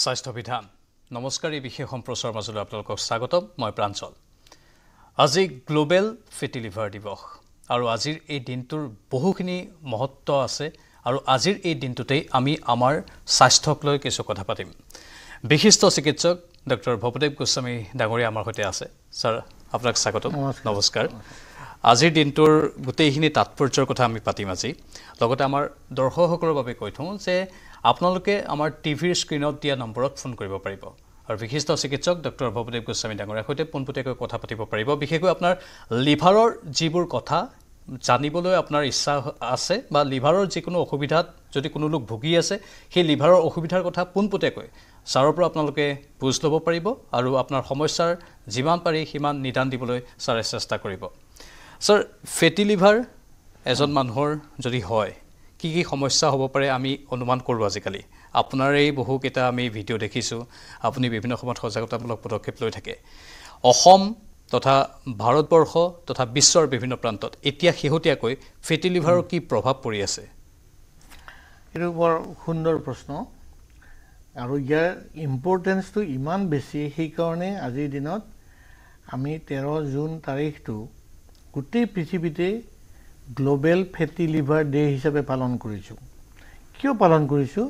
স্বাস্থ্য বিধান নমস্কাৰ এই বিশেষ সম্প্ৰচাৰৰ মাজলৈ আপোনালোকক স্বাগতম মই প্ৰাঞ্চল আজি গ্ল'বেল ফেটি লিভাৰ দিৱস আৰু আজিৰ এই দিনটোৰ বহুখিনি মহত্ব আছে আৰু আজিৰ এই দিনটোতেই আমি আমাৰ স্বাস্থ্যক লৈ কিছু কথা পাতিম বিশিষ্ট চিকিৎসক ডক্টৰ ভৱদেৱ গোস্বামী ডাঙৰীয়া আমাৰ সৈতে আছে ছাৰ আপোনাক স্বাগতম নমস্কাৰ আজিৰ দিনটোৰ গোটেইখিনি তাৎপৰ্যৰ কথা আমি পাতিম আজি লগতে আমাৰ দৰ্শকসকলৰ বাবে কৈ থওঁ যে আপোনালোকে আমাৰ টিভিৰ স্ক্ৰীণত দিয়া নম্বৰত ফোন কৰিব পাৰিব আৰু বিশিষ্ট চিকিৎসক ডক্টৰ ভৱদেৱ গোস্বামী ডাঙৰীয়াৰ সৈতে পোনপটীয়াকৈ কথা পাতিব পাৰিব বিশেষকৈ আপোনাৰ লিভাৰৰ যিবোৰ কথা জানিবলৈ আপোনাৰ ইচ্ছা আছে বা লিভাৰৰ যিকোনো অসুবিধাত যদি কোনো লোক ভুগি আছে সেই লিভাৰৰ অসুবিধাৰ কথা পোনপটীয়াকৈ ছাৰৰ পৰা আপোনালোকে বুজ ল'ব পাৰিব আৰু আপোনাৰ সমস্যাৰ যিমান পাৰি সিমান নিদান দিবলৈ ছাৰে চেষ্টা কৰিব ছাৰ ফেটি লিভাৰ এজন মানুহৰ যদি হয় কি কি সমস্যা হ'ব পাৰে আমি অনুমান কৰোঁ আজিকালি আপোনাৰ এই বহুকেইটা আমি ভিডিঅ' দেখিছোঁ আপুনি বিভিন্ন সময়ত সজাগতামূলক পদক্ষেপ লৈ থাকে অসম তথা ভাৰতবৰ্ষ তথা বিশ্বৰ বিভিন্ন প্ৰান্তত এতিয়া শেহতীয়াকৈ ফেটি লিভাৰৰ কি প্ৰভাৱ পৰি আছে এইটো বৰ সুন্দৰ প্ৰশ্ন আৰু ইয়াৰ ইম্পৰ্টেঞ্চটো ইমান বেছি সেইকাৰণে আজিৰ দিনত আমি তেৰ জুন তাৰিখটো গোটেই পৃথিৱীতেই গ্ল'বেল ফেটি লিভাৰ ডে' হিচাপে পালন কৰিছোঁ কিয় পালন কৰিছোঁ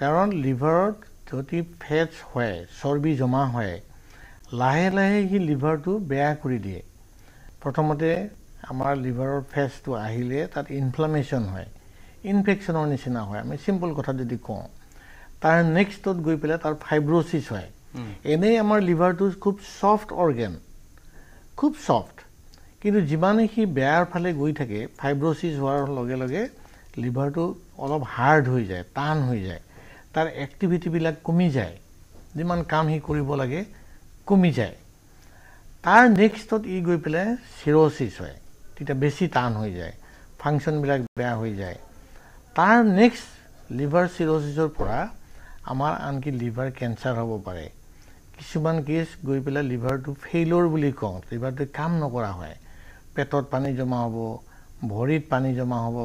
কাৰণ লিভাৰত যদি ফেটছ হয় চৰ্বি জমা হয় লাহে লাহে সি লিভাৰটো বেয়া কৰি দিয়ে প্ৰথমতে আমাৰ লিভাৰৰ ফেটছটো আহিলে তাত ইনফ্লামেশ্যন হয় ইনফেকশ্যনৰ নিচিনা হয় আমি চিম্পল কথা যদি কওঁ তাৰ নেক্সটত গৈ পেলাই তাৰ ফাইব্ৰচিছ হয় এনেই আমাৰ লিভাৰটো খুব ছফ্ট অৰ্গেন খুব ছফ্ট কিন্তু যিমানে সি বেয়াৰ ফালে গৈ থাকে ফাইব্ৰচিছ হোৱাৰ লগে লগে লিভাৰটো অলপ হাৰ্ড হৈ যায় টান হৈ যায় তাৰ এক্টিভিটিবিলাক কমি যায় যিমান কাম সি কৰিব লাগে কমি যায় তাৰ নেক্সটত ই গৈ পেলাই চিৰচিছ হয় তেতিয়া বেছি টান হৈ যায় ফাংচনবিলাক বেয়া হৈ যায় তাৰ নেক্সট লিভাৰ চিৰচিছৰ পৰা আমাৰ আনকি লিভাৰ কেঞ্চাৰ হ'ব পাৰে কিছুমান কেছ গৈ পেলাই লিভাৰটো ফেইলৰ বুলি কওঁ লিভাৰটোৱে কাম নকৰা হয় পেটত পানী জমা হ'ব ভৰিত পানী জমা হ'ব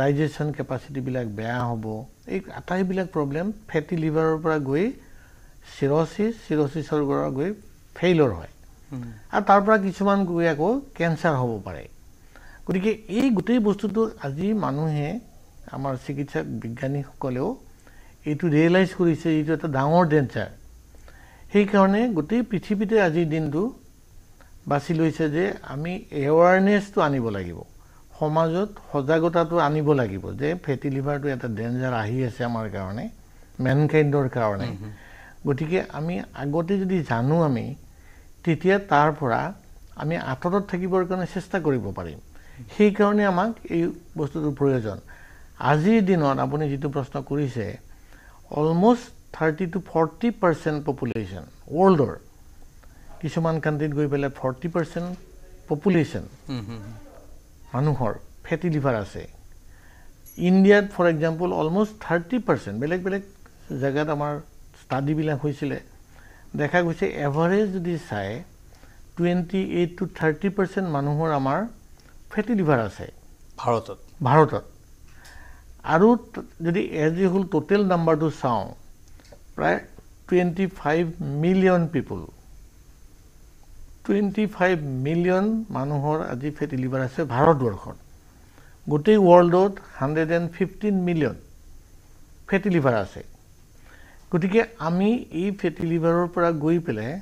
ডাইজেশ্যন কেপাচিটিবিলাক বেয়া হ'ব এই আটাইবিলাক প্ৰব্লেম ফেটি লিভাৰৰ পৰা গৈ চিৰচিছ চিৰচিছৰ পৰা গৈ ফেইলৰ হয় আৰু তাৰ পৰা কিছুমান গৈ আকৌ কেঞ্চাৰ হ'ব পাৰে গতিকে এই গোটেই বস্তুটো আজি মানুহে আমাৰ চিকিৎসা বিজ্ঞানীসকলেও এইটো ৰিয়েলাইজ কৰিছে এইটো এটা ডাঙৰ ডেঞ্চাৰ সেইকাৰণে গোটেই পৃথিৱীতে আজিৰ দিনটো বাছি লৈছে যে আমি এৱাৰনেছটো আনিব লাগিব সমাজত সজাগতাটো আনিব লাগিব যে ফেটি লিভাৰটো এটা ডেঞ্জাৰ আহি আছে আমাৰ কাৰণে মেনকাইণ্ডৰ কাৰণে গতিকে আমি আগতে যদি জানো আমি তেতিয়া তাৰ পৰা আমি আঁতৰত থাকিবৰ কাৰণে চেষ্টা কৰিব পাৰিম সেইকাৰণে আমাক এই বস্তুটোৰ প্ৰয়োজন আজিৰ দিনত আপুনি যিটো প্ৰশ্ন কৰিছে almost thirty two forty percent population ৱৰ্ল্ডৰ কিছুমান কান্ট্ৰিত গৈ পেলাই ফৰ্টি পাৰ্চেণ্ট পপুলেশ্যন মানুহৰ ফেটি লিভাৰ আছে ইণ্ডিয়াত for example almost thirty percent বেলেগ বেলেগ জেগাত আমাৰ ষ্টাডিবিলাক হৈছিলে দেখা গৈছে এভাৰেজ যদি চায় twenty eight to thirty percent মানুহৰ আমাৰ ফেটি লিভাৰ আছে ভাৰতত ভাৰতত আৰু যদি এজ এ হ'ল ট'টেল নাম্বাৰটো চাওঁ প্ৰায় twenty five million people twenty five million মানুহৰ আজি ফেটি লিভাৰ আছে ভাৰতবৰ্ষত গোটেই ৱৰ্ল্ডত hundred and fifteen million fatty liver আছে গতিকে আমি এই ফেটি লিভাৰৰ পৰা গৈ পেলাই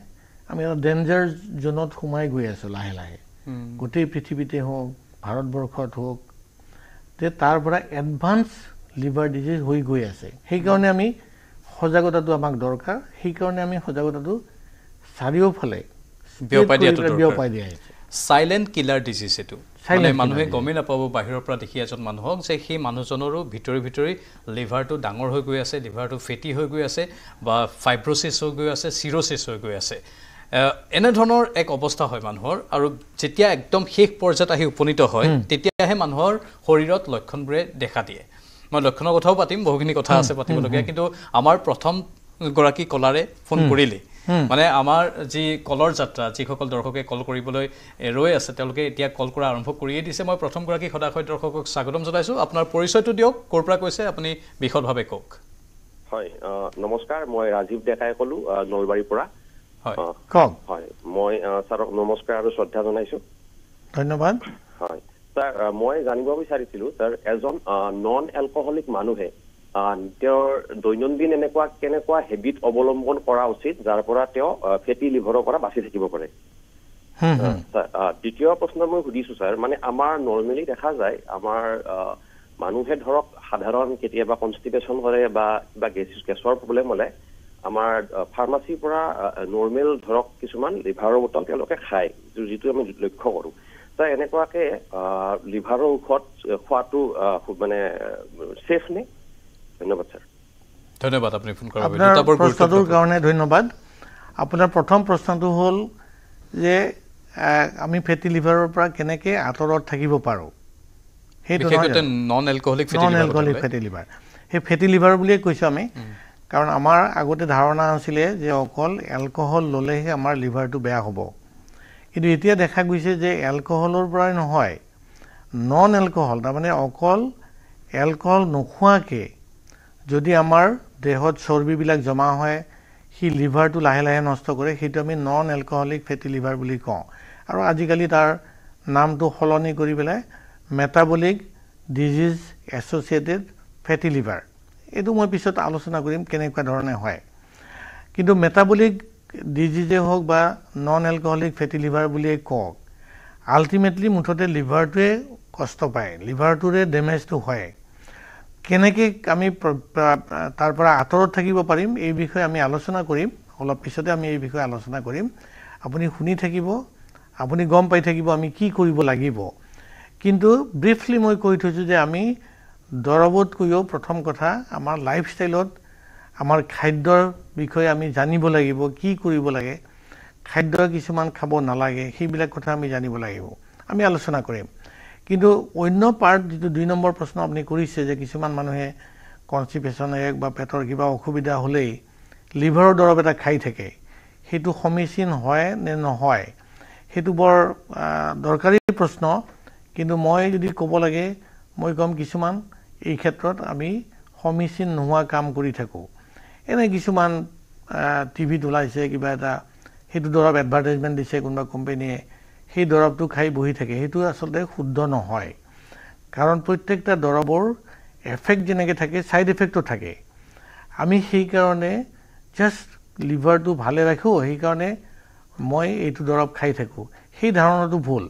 আমি অলপ ডেঞ্জাৰ জ'নত সোমাই গৈ আছোঁ লাহে লাহে গোটেই পৃথিৱীতে হওক ভাৰতবৰ্ষত হওক যে তাৰ পৰা এডভান্স লিভাৰ ডিজিজ হৈ গৈ আছে সেইকাৰণে আমি সজাগতাটো আমাক দৰকাৰ সেইকাৰণে আমি সজাগতাটো চাৰিওফালে বিয়পাই দিয়াটো চাইলেণ্ট কিলাৰ ডিজিজ এইটো মানুহে গমেই নাপাব বাহিৰৰ পৰা দেখি এজন মানুহক যে সেই মানুহজনৰো ভিতৰি ভিতৰি লিভাৰটো ডাঙৰ হৈ গৈ আছে লিভাৰটো ফেটি হৈ গৈ আছে বা ফাইব্ৰ'ছিছ হৈ গৈ আছে চিৰচিছ হৈ গৈ আছে এনেধৰণৰ এক অৱস্থা হয় মানুহৰ আৰু যেতিয়া একদম শেষ পৰ্যায়ত আহি উপনীত হয় তেতিয়াহে মানুহৰ শৰীৰত লক্ষণবোৰে দেখা দিয়ে মই লক্ষণৰ কথাও পাতিম বহুখিনি কথা আছে পাতিবলগীয়া কিন্তু আমাৰ প্ৰথম গৰাকী কলাৰে ফোন কৰিলেই মানে আমাৰ যি কলৰ যাত্ৰা যিসকল দৰ্শকে কল কৰিবলৈ ৰৈ আছে তেওঁলোকে এতিয়া কল কৰা আৰম্ভ কৰিয়ে দিছে মই প্ৰথমগৰাকী সদাশয় দৰ্শকক স্বাগতম জনাইছোঁ আপোনাৰ পৰিচয়টো দিয়ক ক'ৰ পৰা কৈছে আপুনি বিশদভাৱে কওক হয় নমস্কাৰ মই ৰাজীৱ ডেকাই ক'লো নলবাৰীৰ পৰা মই নমস্কাৰ আৰু শ্ৰদ্ধা জনাইছোঁ মই জানিব বিচাৰিছিলো ছাৰ এজন নন এলকহলিক মানুহে তেওঁৰ দৈনন্দিন এনেকুৱা কেনেকুৱা হেবিট অৱলম্বন কৰা উচিত যাৰ পৰা তেওঁ ফেটি লিভাৰৰ পৰা বাচি থাকিব পাৰে দ্বিতীয় প্ৰশ্ন মই সুধিছো ছাৰ মানে আমাৰ নৰ্মেলি দেখা যায় আমাৰ মানুহে ধৰক সাধাৰণ কেতিয়াবা কনষ্টিপেশ্যন কৰে বা কিবা গেছ গেছৰ প্ৰব্লেম হ'লে আমাৰ ফাৰ্মাচীৰ পৰা নৰ্মেল ধৰক কিছুমান লিভাৰৰ বটল তেওঁলোকে খায় যিটো আমি লক্ষ্য কৰোঁ তো এনেকুৱাকে লিভাৰৰ ঔষধ খোৱাটো মানে চেফ নে ধন্যবাদ ছাৰ ধন্যবাদ ফোন কৰাৰ প্ৰশ্নটোৰ কাৰণে ধন্যবাদ আপোনাৰ প্ৰথম প্ৰশ্নটো হ'ল যে আমি ফেটি লিভাৰৰ পৰা কেনেকৈ আঁতৰত থাকিব পাৰোঁ নন এলকহলিক ফেটি লিভাৰ সেই ফেটি লিভাৰ বুলিয়েই কৈছোঁ আমি কাৰণ আমাৰ আগতে ধাৰণা আছিলে যে অকল এলকহল ল'লেহে আমাৰ লিভাৰটো বেয়া হ'ব কিন্তু এতিয়া দেখা গৈছে যে এলকহলৰ পৰাই নহয় নন এলকহল তাৰমানে অকল এলকহল নোখোৱাকৈ যদি আমাৰ দেহত চৰ্বিবিলাক জমা হয় সি লিভাৰটো লাহে লাহে নষ্ট কৰে সেইটো আমি নন এলকহলিক ফেটি লিভাৰ বুলি কওঁ আৰু আজিকালি তাৰ নামটো সলনি কৰি পেলাই metabolic disease associated fatty liver এইটো মই পিছত আলোচনা কৰিম কেনেকুৱা ধৰণে হয় কিন্তু মেটাবলিক ডিজিজে হওক বা নন এলকহলিক ফেটি লিভাৰ বুলিয়েই কওক আল্টিমেটলি মুঠতে লিভাৰটোৱে কষ্ট পায় লিভাৰটোৰে ডেমেজটো হয় কেনেকৈ আমি তাৰ পৰা আঁতৰত থাকিব পাৰিম এই বিষয়ে আমি আলোচনা কৰিম অলপ পিছতে আমি এই বিষয়ে আলোচনা কৰিম আপুনি শুনি থাকিব আপুনি গম পাই থাকিব আমি কি কৰিব লাগিব কিন্তু ব্ৰিফলি মই কৈ থৈছোঁ যে আমি দৰৱতকৈও প্ৰথম কথা আমাৰ লাইফষ্টাইলত আমাৰ খাদ্যৰ বিষয়ে আমি জানিব লাগিব কি কৰিব লাগে খাদ্য কিছুমান খাব নালাগে সেইবিলাক কথা আমি জানিব লাগিব আমি আলোচনা কৰিম কিন্তু অন্য পাৰ্ট যিটো দুই নম্বৰ প্ৰশ্ন আপুনি কৰিছে যে কিছুমান মানুহে কনষ্টিপেশ্যন এক বা পেটৰ কিবা অসুবিধা হ'লেই লিভাৰৰ দৰৱ এটা খাই থাকে সেইটো সমীচীন হয় নে নহয় সেইটো বৰ দৰকাৰী প্ৰশ্ন কিন্তু মই যদি ক'ব লাগে মই ক'ম কিছুমান এই ক্ষেত্ৰত আমি সমীচীন নোহোৱা কাম কৰি থাকোঁ এনে কিছুমান টিভিত ওলাইছে কিবা এটা সেইটো দৰৱ এডভাৰটাইজমেণ্ট দিছে কোনোবা কোম্পেনীয়ে সেই দৰৱটো খাই বহি থাকে সেইটো আচলতে শুদ্ধ নহয় কাৰণ প্ৰত্যেকটা দৰৱৰ এফেক্ট যেনেকৈ থাকে ছাইড এফেক্টো থাকে আমি সেইকাৰণে জাষ্ট লিভাৰটো ভালে ৰাখোঁ সেইকাৰণে মই এইটো দৰৱ খাই থাকোঁ সেই ধাৰণাটো ভুল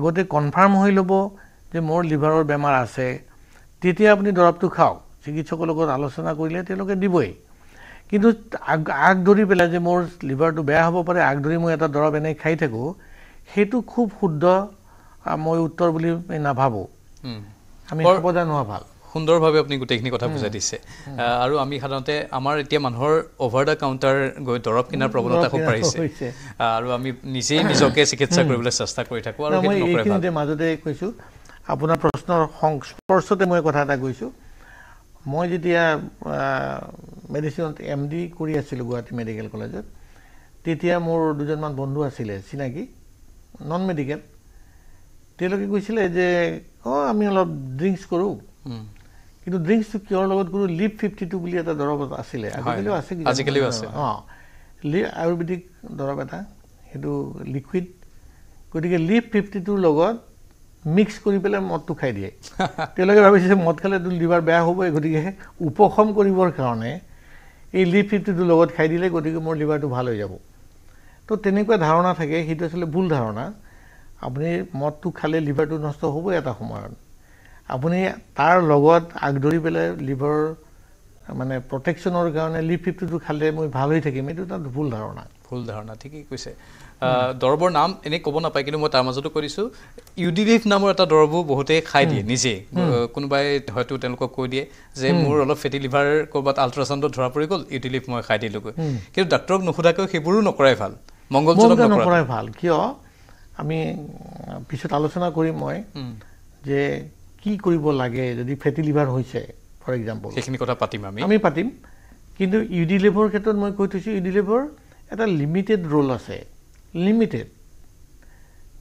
আগতে কনফাৰ্ম হৈ ল'ব যে মোৰ লিভাৰৰ বেমাৰ আছে তেতিয়া আপুনি দৰৱটো খাওক চিকিৎসকৰ লগত আলোচনা কৰিলে তেওঁলোকে দিবই কিন্তু আগ আগ ধৰি পেলাই যে মোৰ লিভাৰটো বেয়া হ'ব পাৰে আগ ধৰি মই এটা দৰৱ এনেই খাই থাকোঁ সেইটো খুব শুদ্ধ মই উত্তৰ বুলি নাভাবোঁ আমি সৰ্বদা নোহোৱা ভাল সুন্দৰভাৱে আপুনি গোটেইখিনি কথা বুজাই দিছে আৰু আমি সাধাৰণতে আমাৰ এতিয়া মানুহৰ অভাৰ দ্য কাউণ্টাৰ গৈ দৰৱ কিনাৰ প্ৰৱণতা খুব বাঢ়িছে আৰু আমি নিজেই নিজকে চিকিৎসা কৰিবলৈ চেষ্টা কৰি থাকোঁ আৰু মই এইখিনিতে মাজতে কৈছোঁ আপোনাৰ প্ৰশ্নৰ সংস্পৰ্শতে মই কথা এটা কৈছোঁ মই যেতিয়া মেডিচিনত এম ডি কৰি আছিলোঁ গুৱাহাটী মেডিকেল কলেজত তেতিয়া মোৰ দুজনমান বন্ধু আছিলে চিনাকি নন মেডিকেল তেওঁলোকে কৈছিলে যে অঁ আমি অলপ ড্ৰিংকছ কৰোঁ কিন্তু ড্ৰিংকছটো কিয়ৰ লগত কৰোঁ লিপ ফিফটি টু বুলি এটা দৰৱ এটা আছিলে আজিকালিও আছে আজিকালিও আছে অঁ লি আয়ুৰ্বেদিক দৰৱ এটা সেইটো লিকুইড গতিকে লিপ ফিফটি টুৰ লগত মিক্স কৰি পেলাই মদটো খাই দিয়ে তেওঁলোকে ভাবিছে মদ খালেতো লিভাৰ বেয়া হ'বই গতিকে উপশম কৰিবৰ কাৰণে এই লিপ ফিফটিটোৰ লগত খাই দিলে গতিকে মোৰ লিভাৰটো ভাল হৈ যাব তো তেনেকুৱা ধাৰণা থাকে সেইটো আচলতে ভুল ধাৰণা আপুনি মদটো খালে লিভাৰটো নষ্ট হ'বই এটা সময়ত আপুনি তাৰ লগত আগধৰি পেলাই লিভাৰ মানে প্ৰটেকশ্যনৰ কাৰণে লিভ ফিফটিটো খালে মই ভাল হৈ থাকিম এইটো এটা ভুল ধাৰণা ভুল ধাৰণা ঠিকেই কৈছে দৰৱৰ নাম এনেই ক'ব নাপায় কিন্তু মই তাৰ মাজতো কৈ দিছোঁ ইউডিলিভ নামৰ এটা দৰৱো বহুতেই খাই দিয়ে নিজে কোনোবাই হয়তো তেওঁলোকক কৈ দিয়ে যে মোৰ অলপ ফেটি লিভাৰ ক'ৰবাত আল্ট্ৰাচাউণ্ডত ধৰা পৰি গ'ল ইউডিলিভ মই খাই দিলোঁগৈ কিন্তু ডাক্তৰক নুসোধাকৈ সেইবোৰো নকৰাই ভাল মংগলজনক কৰাই ভাল কিয় আমি পিছত আলোচনা কৰিম মই যে কি কৰিব লাগে যদি ফেটি লিভাৰ হৈছে ফৰ এক্সাম্পল সেইখিনি কথা পাতিম আমি আমি পাতিম কিন্তু ইউডি লেভৰ ক্ষেত্ৰত মই কৈ থৈছোঁ ইউডি লেভৰ এটা লিমিটেড ৰ'ল আছে লিমিটেড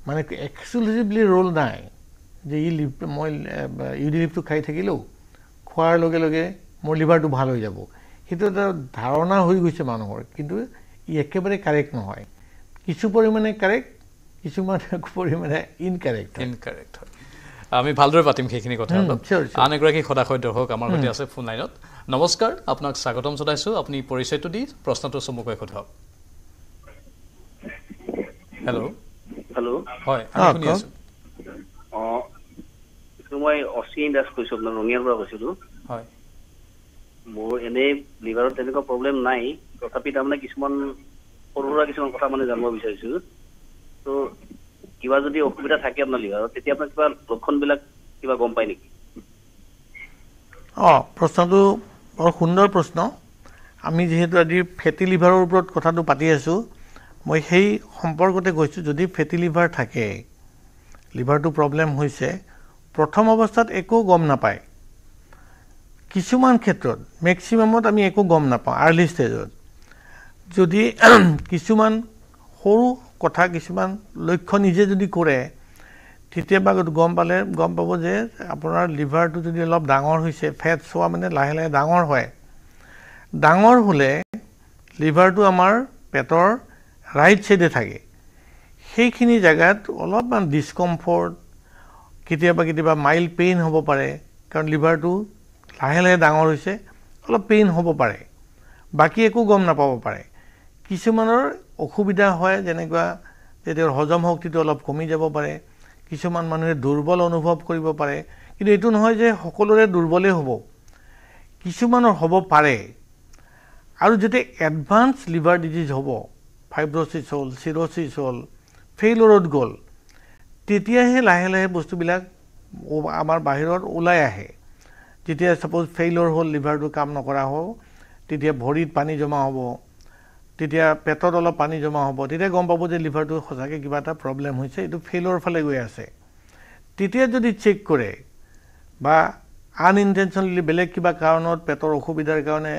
মানে এক্সক্লুচিভলি ৰ'ল নাই যে ই লিভ মই ইউডি লিভটো খাই থাকিলেও খোৱাৰ লগে লগে মোৰ লিভাৰটো ভাল হৈ যাব সেইটো এটা ধাৰণা হৈ গৈছে মানুহৰ কিন্তু ই একেবাৰে কাৰেক্ট নহয় কিছু পৰিমাণে কাৰেক্ট কিছুমান পৰিমাণে ইনকাৰেক্ট ইনকাৰেক্ট হয় আমি ভালদৰে পাতিম সেইখিনি কথা আন এগৰাকী সদাশয় দৰ্শক আমাৰ সৈতে আছে ফোন লাইনত নমস্কাৰ আপোনাক স্বাগতম জনাইছোঁ আপুনি পৰিচয়টো দি প্ৰশ্নটো চমুকৈ সোধক হেল্ল' হেল্ল' হয় শুনি আছো মই অশ্বিন দাস কৈছো আপোনাৰ ৰঙিয়াৰ পৰা কৈছিলো হয় মোৰ এনেই লিভাৰত তেনেকুৱা প্ৰব্লেম নাই তথাপি তাৰমানে কিছুমান সৰু কিছুমান কথা মানে জানিব বিচাৰিছো তো কিবা যদি অসুবিধা থাকে আপোনাৰ লিভাৰত তেতিয়া আপোনাৰ কিবা লক্ষণবিলাক কিবা গম পায় নেকি অঁ প্ৰশ্নটো বৰ সুন্দৰ প্ৰশ্ন আমি যিহেতু আজি ফেটি লিভাৰৰ ওপৰত কথাটো পাতি আছোঁ মই সেই সম্পৰ্কতে কৈছোঁ যদি ফেটি লিভাৰ থাকে লিভাৰটো প্ৰব্লেম হৈছে প্ৰথম অৱস্থাত একো গম নাপায় কিছুমান ক্ষেত্ৰত মেক্সিমামত আমি একো গম নাপাওঁ আৰ্লি ষ্টেজত যদি কিছুমান সৰু কথা কিছুমান লক্ষ্য নিজে যদি কৰে তেতিয়া বা গম পালে গম পাব যে আপোনাৰ লিভাৰটো যদি অলপ ডাঙৰ হৈছে ফেট চোৱা মানে লাহে লাহে ডাঙৰ হয় ডাঙৰ হ'লে লিভাৰটো আমাৰ পেটৰ ৰাইট ছাইডে থাকে সেইখিনি জেগাত অলপমান ডিছকমফৰ্ট কেতিয়াবা কেতিয়াবা মাইল্ড পেইন হ'ব পাৰে কাৰণ লিভাৰটো লাহে লাহে ডাঙৰ হৈছে অলপ পেইন হ'ব পাৰে বাকী একো গম নাপাব পাৰে কিছুমানৰ অসুবিধা হয় যেনেকুৱা যে তেওঁৰ হজম শক্তিটো অলপ কমি যাব পাৰে কিছুমান মানুহে দুৰ্বল অনুভৱ কৰিব পাৰে কিন্তু এইটো নহয় যে সকলোৰে দুৰ্বলেই হ'ব কিছুমানৰ হ'ব পাৰে আৰু যেতিয়া এডভান্স লিভাৰ ডিজিজ হ'ব ফাইব্ৰচিছ হ'ল চিৰচিছ হ'ল ফেইলৰত গ'ল তেতিয়াহে লাহে লাহে বস্তুবিলাক আমাৰ বাহিৰত ওলাই আহে যেতিয়া ছাপ'জ ফেইলৰ হ'ল লিভাৰটো কাম নকৰা হ'ব তেতিয়া ভৰিত পানী জমা হ'ব তেতিয়া পেটত অলপ পানী জমা হ'ব তেতিয়া গম পাব যে লিভাৰটো সঁচাকৈ কিবা এটা প্ৰব্লেম হৈছে এইটো ফেইলৰ ফালে গৈ আছে তেতিয়া যদি চেক কৰে বা আনইনটেনশ্যনেলি বেলেগ কিবা কাৰণত পেটৰ অসুবিধাৰ কাৰণে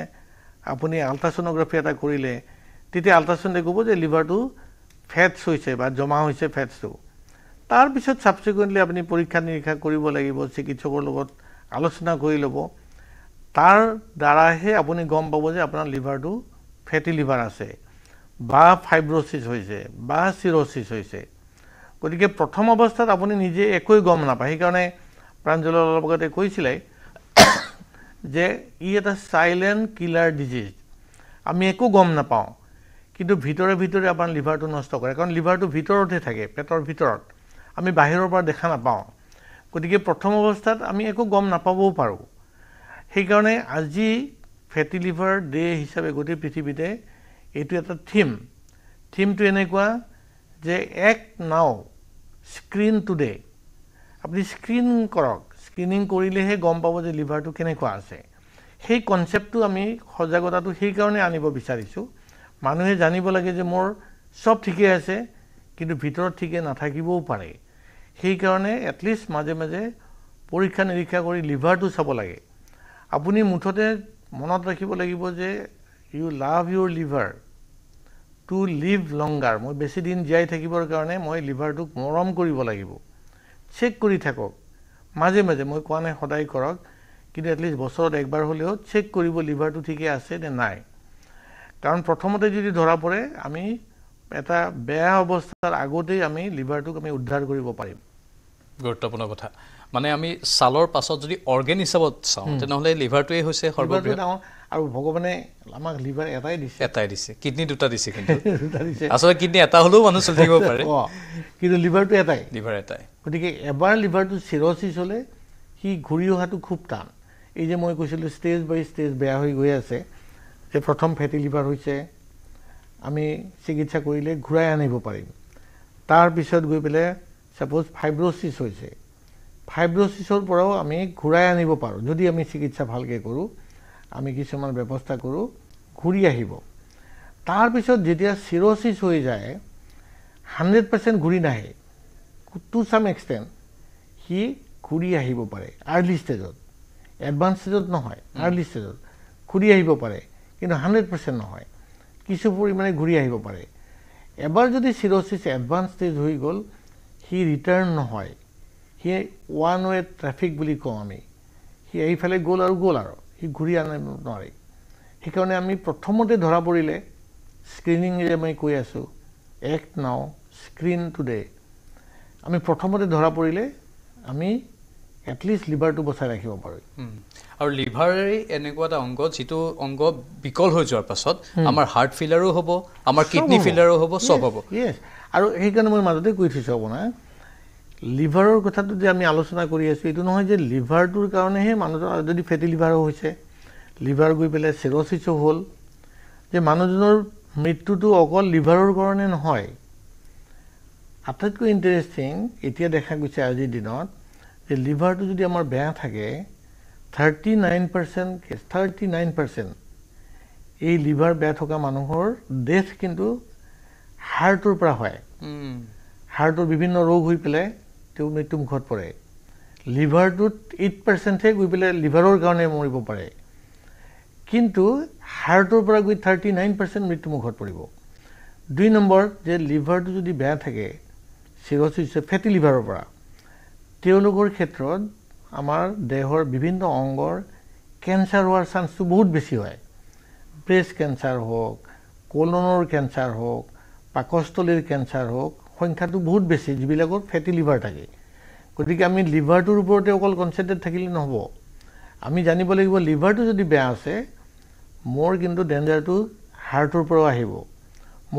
আপুনি আল্ট্ৰাছ'ন'গ্ৰাফি এটা কৰিলে তেতিয়া আল্ট্ৰাছাউণ্ডে ক'ব যে লিভাৰটো ফেটছ হৈছে বা জমা হৈছে ফেটছটো তাৰপিছত ছাবচিকুৱেণ্টলি আপুনি পৰীক্ষা নিৰীক্ষা কৰিব লাগিব চিকিৎসকৰ লগত আলোচনা কৰি ল'ব তাৰ দ্বাৰাহে আপুনি গম পাব যে আপোনাৰ লিভাৰটো ফেটি লিভাৰ আছে বা ফাইব্ৰচিছ হৈছে বা চিৰচিছ হৈছে গতিকে প্ৰথম অৱস্থাত আপুনি নিজে একোৱেই গম নাপায় সেইকাৰণে প্ৰাঞ্জলৰ লগতে কৈছিলে যে ই এটা চাইলেণ্ট কিলাৰ ডিজিজ আমি একো গম নাপাওঁ কিন্তু ভিতৰে ভিতৰে আমাৰ লিভাৰটো নষ্ট কৰে কাৰণ লিভাৰটো ভিতৰতে থাকে পেটৰ ভিতৰত আমি বাহিৰৰ পৰা দেখা নাপাওঁ গতিকে প্ৰথম অৱস্থাত আমি একো গম নাপাবও পাৰোঁ সেইকাৰণে আজি ফেটি লিভাৰ ডে হিচাপে গোটেই পৃথিৱীতে এইটো এটা থিম থিমটো এনেকুৱা যে এক নাও স্ক্ৰীন টুডে আপুনি স্ক্ৰীণ কৰক স্ক্ৰীণিং কৰিলেহে গম পাব যে লিভাৰটো কেনেকুৱা আছে সেই কনচেপ্টটো আমি সজাগতাটো সেইকাৰণে আনিব বিচাৰিছোঁ মানুহে জানিব লাগে যে মোৰ চব ঠিকেই আছে কিন্তু ভিতৰত ঠিকে নাথাকিবও পাৰে সেইকাৰণে এটলিষ্ট মাজে মাজে পৰীক্ষা নিৰীক্ষা কৰি লিভাৰটো চাব লাগে আপুনি মুঠতে মনত ৰাখিব লাগিব যে you love your liver to live longer মই বেছিদিন জীয়াই থাকিবৰ কাৰণে মই লিভাৰটোক মৰম কৰিব লাগিব চেক কৰি থাকক মাজে মাজে মই কোৱা নাই সদায় কৰক কিন্তু এটলিষ্ট বছৰত একবাৰ হ'লেও চেক কৰিব লিভাৰটো ঠিকে আছে নে নাই কাৰণ প্ৰথমতে যদি ধৰা পৰে আমি এটা বেয়া অৱস্থাৰ আগতেই আমি লিভাৰটোক আমি উদ্ধাৰ কৰিব পাৰিম গুৰুত্বপূৰ্ণ কথা মানে আমি ছালৰ পাছত যদি অৰ্গেন হিচাপত চাওঁ তেনেহ'লে লিভাৰটোৱে হৈছে সৰ্ববৃহৎ আৰু ভগৱানে আমাক লিভাৰ এটাই দিছে এটাই দিছে কিডনী দুটা দিছে আচলতে কিডনী এটা হ'লেও মানুহ চলি থাকিব পাৰে কিন্তু লিভাৰটো এটাই লিভাৰ এটাই গতিকে এবাৰ লিভাৰটো চিৰচিছ হ'লে সি ঘূৰি অহাটো খুব টান এই যে মই কৈছিলোঁ ষ্টেজ বাই ষ্টেজ বেয়া হৈ গৈ আছে যে প্ৰথম ফেটি লিভাৰ হৈছে আমি চিকিৎসা কৰিলে ঘূৰাই আনিব পাৰিম তাৰপিছত গৈ পেলাই চাপ'জ ফাইব্ৰচিছ হৈছে ফাইব্ৰচিছৰ পৰাও আমি ঘূৰাই আনিব পাৰোঁ যদি আমি চিকিৎসা ভালকৈ কৰোঁ আমি কিছুমান ব্যৱস্থা কৰোঁ ঘূৰি আহিব তাৰপিছত যেতিয়া চিৰচিছ হৈ যায় হাণ্ড্ৰেড পাৰ্চেণ্ট ঘূৰি নাহে টু চাম এক্সটেণ্ট সি ঘূৰি আহিব পাৰে আৰ্লি ষ্টেজত এডভান্স ষ্টেজত নহয় আৰ্লি ষ্টেজত ঘূৰি আহিব পাৰে কিন্তু হাণ্ড্ৰেড পাৰ্চেণ্ট নহয় কিছু পৰিমাণে ঘূৰি আহিব পাৰে এবাৰ যদি চিৰচিছ এডভান্স ষ্টেজ হৈ গ'ল সি ৰিটাৰ্ণ নহয় সি ওৱান ৱে ট্ৰেফিক বুলি কওঁ আমি সি এইফালে গ'ল আৰু গ'ল আৰু সি ঘূৰি আনিব নোৱাৰে সেইকাৰণে আমি প্ৰথমতে ধৰা পৰিলে স্ক্ৰীনিঙেৰে মই কৈ আছোঁ এক্ট নাও স্ক্ৰীন টুডে আমি প্ৰথমতে ধৰা পৰিলে আমি এটলিষ্ট লিভাৰটো বচাই ৰাখিব পাৰোঁ আৰু লিভাৰেই এনেকুৱা এটা অংগ যিটো অংগ বিকল হৈ যোৱাৰ পাছত আমাৰ হাৰ্ট ফেইলাৰো হ'ব আমাৰ কিডনী ফেইলাৰো হ'ব চব হ'ব ইয়েছ আৰু সেইকাৰণে মই মাজতে কৈ থৈছোঁ আপোনাৰ লিভাৰৰ কথাটো যে আমি আলোচনা কৰি আছোঁ এইটো নহয় যে লিভাৰটোৰ কাৰণেহে মানুহজনৰ যদি ফেটি লিভাৰো হৈছে লিভাৰ গৈ পেলাই চেৰচিছো হ'ল যে মানুহজনৰ মৃত্যুটো অকল লিভাৰৰ কাৰণে নহয় আটাইতকৈ ইণ্টাৰেষ্টিং এতিয়া দেখা গৈছে আজিৰ দিনত যে লিভাৰটো যদি আমাৰ বেয়া থাকে thirty nine percent case thirty nine percent এই লিভাৰ বেয়া থকা মানুহৰ ডেথ কিন্তু হাৰ্টৰ পৰা হয় হাৰ্টৰ বিভিন্ন ৰোগ হৈ পেলাই তেওঁ মৃত্যুমুখত পৰে লিভাৰটোত এইট পাৰ্চেণ্টহে গৈ পেলাই লিভাৰৰ কাৰণে মৰিব পাৰে কিন্তু হাৰ্টৰ পৰা গৈ থাৰ্টি নাইন পাৰ্চেণ্ট মৃত্যুমুখত পৰিব দুই নম্বৰ যে লিভাৰটো যদি বেয়া থাকে চিৰচ হৈছে ফেটি লিভাৰৰ পৰা তেওঁলোকৰ ক্ষেত্ৰত আমাৰ দেহৰ বিভিন্ন অংগৰ কেঞ্চাৰ হোৱাৰ চান্সটো বহুত বেছি হয় ব্ৰেষ্ট কেঞ্চাৰ হওক কলনৰ কেঞ্চাৰ হওক পাকস্থলীৰ কেঞ্চাৰ হওক সংখ্যাটো বহুত বেছি যিবিলাকৰ ফেটি লিভাৰ থাকে গতিকে আমি লিভাৰটোৰ ওপৰতে অকল কনচেনট্ৰেট থাকিলে নহ'ব আমি জানিব লাগিব লিভাৰটো যদি বেয়া আছে মোৰ কিন্তু ডেঞ্জাৰটো হাৰ্টৰ পৰাও আহিব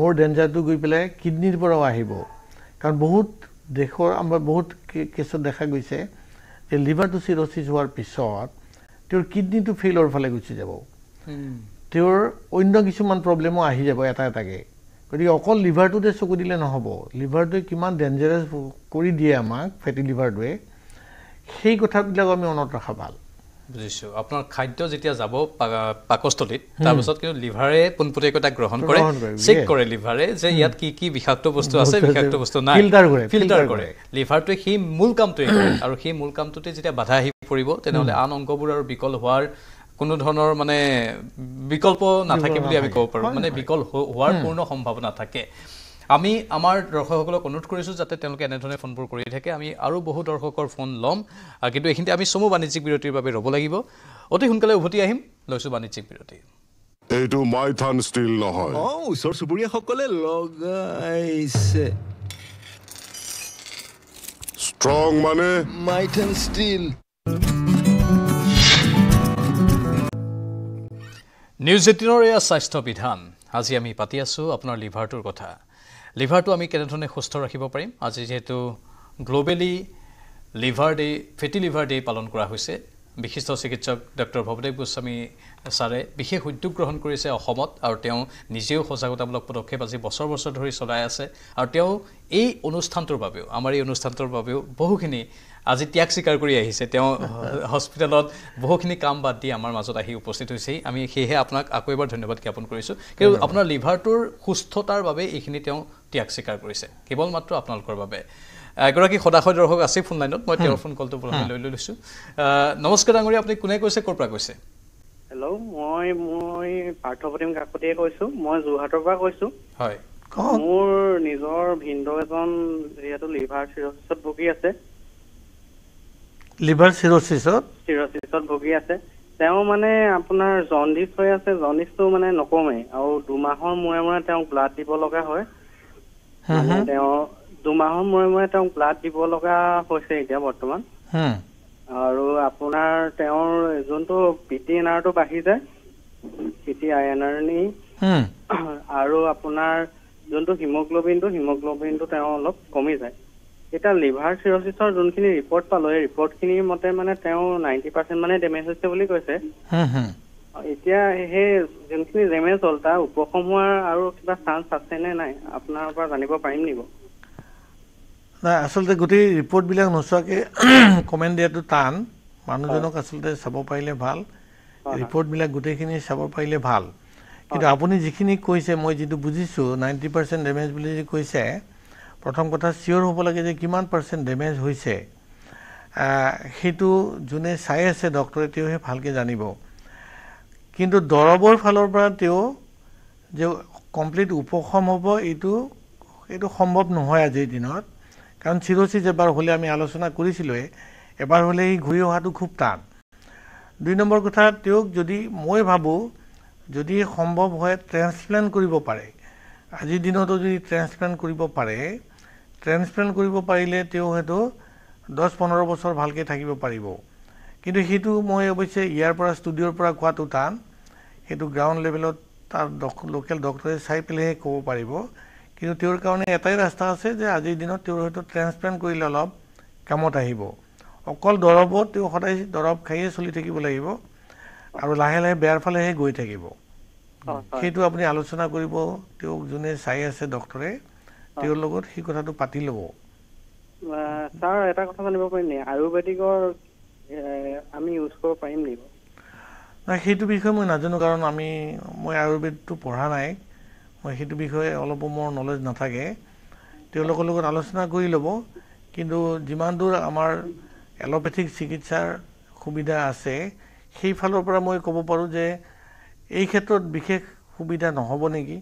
মোৰ ডেঞ্জাৰটো গৈ পেলাই কিডনীৰ পৰাও আহিব কাৰণ বহুত দেশৰ আমাৰ বহুত কেছত দেখা গৈছে যে লিভাৰটো চিৰচিজ হোৱাৰ পিছত তেওঁৰ কিডনীটো ফেইলৰ ফালে গুচি যাব তেওঁৰ অন্য কিছুমান প্ৰব্লেমো আহি যাব এটা এটাকৈ গতিকে অকল লিভাৰটোতে চকু দিলে নহ'ব লিভাৰটোৱে কিমান ডেঞ্জাৰাছ কৰি দিয়ে আমাক ফেটি লিভাৰটোৱে সেই কথাবিলাক আমি মনত ৰখা ভাল বুজিছোঁ আপোনাৰ খাদ্য যেতিয়া যাব পাকস্থলীত তাৰপিছত কিন্তু লিভাৰে পোনপটীয়াকৈ তাক গ্ৰহণ কৰে চেক কৰে লিভাৰে যে ইয়াত কি কি বিষাক্ত বস্তু আছে বিষাক্ত বস্তু নাই ফিল্টাৰ কৰে ফিল্টাৰ কৰে লিভাৰটোৱে সেই মূল কামটোৱে কৰে আৰু সেই মূল কামটোতে যেতিয়া বাধা আহি পৰিব তেনেহ'লে আন অংগবোৰ আৰু বিকল হোৱাৰ কোনো ধৰণৰ মানে বিকল্প নাথাকে বুলি আমি ক'ব পাৰোঁ মানে বিকল্প হোৱাৰ পূৰ্ণ সম্ভাৱনা থাকে আমি আমাৰ দৰ্শকসকলক অনুৰোধ কৰিছোঁ যাতে তেওঁলোকে এনেধৰণে ফোনবোৰ কৰি থাকে আমি আৰু বহু দৰ্শকৰ ফোন ল'ম কিন্তু এইখিনিতে আমি চমু বাণিজ্যিক বিৰতিৰ বাবে ৰ'ব লাগিব অতি সোনকালে উভতি আহিম লৈছোঁ বাণিজ্যিক বিৰতি এইটো মাইথান ষ্টীল নহয় অঁ ওচৰ চুবুৰীয়াসকলে লগাইছে ষ্ট্ৰং মানে মাইথান ষ্টীল নিউজ এইটিনৰ এয়া স্বাস্থ্য বিধান আজি আমি পাতি আছোঁ আপোনাৰ লিভাৰটোৰ কথা লিভাৰটো আমি কেনেধৰণে সুস্থ ৰাখিব পাৰিম আজি যিহেতু globally liver day' fatty liver day' পালন কৰা হৈছে বিশিষ্ট চিকিৎসক ডক্টৰ ভৱদেৱ গোস্বামী ছাৰে বিশেষ উদ্যোগ গ্ৰহণ কৰিছে অসমত আৰু তেওঁ নিজেও সজাগতামূলক পদক্ষেপ আজি বছৰ বছৰ ধৰি চলাই আছে আৰু তেওঁ এই অনুষ্ঠানটোৰ বাবেও আমাৰ এই অনুষ্ঠানটোৰ বাবেও বহুখিনি আজি ত্যাগ স্বীকাৰ কৰি আহিছে তেওঁ হস্পিটেলত বহুখিনি কাম বাদ দি আমাৰ মাজত আহি উপস্থিত হৈছেহি আমি সেয়েহে আপোনাক আকৌ এবাৰ ধন্যবাদ জ্ঞাপন কৰিছোঁ কিন্তু আপোনাৰ লিভাৰটোৰ সুস্থতাৰ বাবে এইখিনি তেওঁ ত্যাগ স্বীকাৰ কৰিছে কেৱল মাত্ৰ আপোনালোকৰ বাবে এগৰাকী সদাশয় দৰ্শক আছে ফোন লাইনত মই তেওঁৰ ফোন কলটো লৈ লৈ লৈছো নমস্কাৰ ডাঙৰীয়া আপুনি কোনে কৈছে ক'ৰ পৰা কৈছে তেওঁ মানে আপোনাৰ জণ্ডিচ হৈ আছে জণ্ডিচটো মানে নকমে আৰু দুমাহৰ মূৰে মূৰে তেওঁ ব্লাড দিব লগা হয় তেওঁ দুমাহৰ মূৰে মূৰে তেওঁক ব্লাড দিব লগা হৈছে এতিয়া বৰ্তমান আৰু আপোনাৰ তেওঁৰ যোনটো পি টি এন আৰটো বাঢ়ি যায় P T I N R নি আৰু আপোনাৰ যোনটো হিমগ্ল'বিনটো হিমগ্ল'বিনটো তেওঁ অলপ কমি যায় এতিয়া লিভাৰ চিৰচিছৰ যোনখিনি ৰিপৰ্ট পালোঁ এই ৰিপৰ্টখিনি মতে মানে তেওঁ নাইণ্টি পাৰ্চেণ্ট মানে ডেমেজ হৈছে বুলি কৈছে এতিয়া সেই যোনখিনি ডেমেজ হ'ল তাৰ উপশম হোৱাৰ আৰু কিবা চান্স আছে নে নাই আপোনাৰ পৰা জানিব পাৰিম নেকি নাই আচলতে গোটেই ৰিপৰ্টবিলাক নোচোৱাকৈ কমেণ্ট দিয়াটো টান মানুহজনক আচলতে চাব পাৰিলে ভাল ৰিপৰ্টবিলাক গোটেইখিনি চাব পাৰিলে ভাল কিন্তু আপুনি যিখিনি কৈছে মই যিটো বুজিছোঁ নাইণ্টি পাৰ্চেণ্ট ডেমেজ বুলি যে কৈছে প্ৰথম কথা চিয়'ৰ হ'ব লাগে যে কিমান পাৰ্চেণ্ট ডেমেজ হৈছে সেইটো যোনে চাই আছে ডক্টৰে তেওঁহে ভালকৈ জানিব কিন্তু দৰৱৰ ফালৰ পৰা তেওঁ যে কমপ্লিট উপশম হ'ব এইটো এইটো সম্ভৱ নহয় আজিৰ দিনত কাৰণ চিৰচি যেবাৰ হ'লে আমি আলোচনা কৰিছিলোৱে এবাৰ হ'লে সি ঘূৰি অহাটো খুব টান দুই নম্বৰ কথা তেওঁক যদি মই ভাবোঁ যদি সম্ভৱ হয় ট্ৰেন্সপ্লেণ্ট কৰিব পাৰে আজিৰ দিনতো যদি ট্ৰেন্সপ্লেণ্ট কৰিব পাৰে ট্ৰেন্সপ্লেণ্ট কৰিব পাৰিলে তেওঁ হয়তো দহ পোন্ধৰ বছৰ ভালকৈ থাকিব পাৰিব কিন্তু সেইটো মই অৱশ্যে ইয়াৰ পৰা ষ্টুডিঅ'ৰ পৰা কোৱাটো টান সেইটো গ্ৰাউণ্ড লেভেলত তাৰ ডক লোকেল ডক্টৰে চাই পেলাইহে ক'ব পাৰিব কিন্তু তেওঁৰ কাৰণে এটাই ৰাস্তা আছে যে আজিৰ দিনত তেওঁ হয়তো ট্ৰেন্সপ্লেণ্ট কৰিলে অলপ কামত আহিব অকল দৰৱত তেওঁ সদায় দৰৱ খায়েই চলি থাকিব লাগিব আৰু লাহে লাহে বেয়াৰ ফালেহে গৈ থাকিব সেইটো আপুনি আলোচনা কৰিব তেওঁক যোনে চাই আছে ডক্টৰে তেওঁৰ লগত সেই কথাটো পাতি ল'ব ছাৰ এটা কথা জানিব পাৰিম নেকি আয়ুৰ্বেদিকৰ আমি ইউজ কৰিব পাৰিম নেকি নাই সেইটো বিষয়ে মই নাজানো কাৰণ আমি মই আয়ুৰ্বেদটো পঢ়া নাই মই সেইটো বিষয়ে অলপো মোৰ নলেজ নাথাকে তেওঁলোকৰ লগত আলোচনা কৰি ল'ব কিন্তু যিমান দূৰ আমাৰ এল'পেথিক চিকিৎসাৰ সুবিধা আছে সেইফালৰ পৰা মই ক'ব পাৰোঁ যে এই ক্ষেত্ৰত বিশেষ সুবিধা নহ'ব নেকি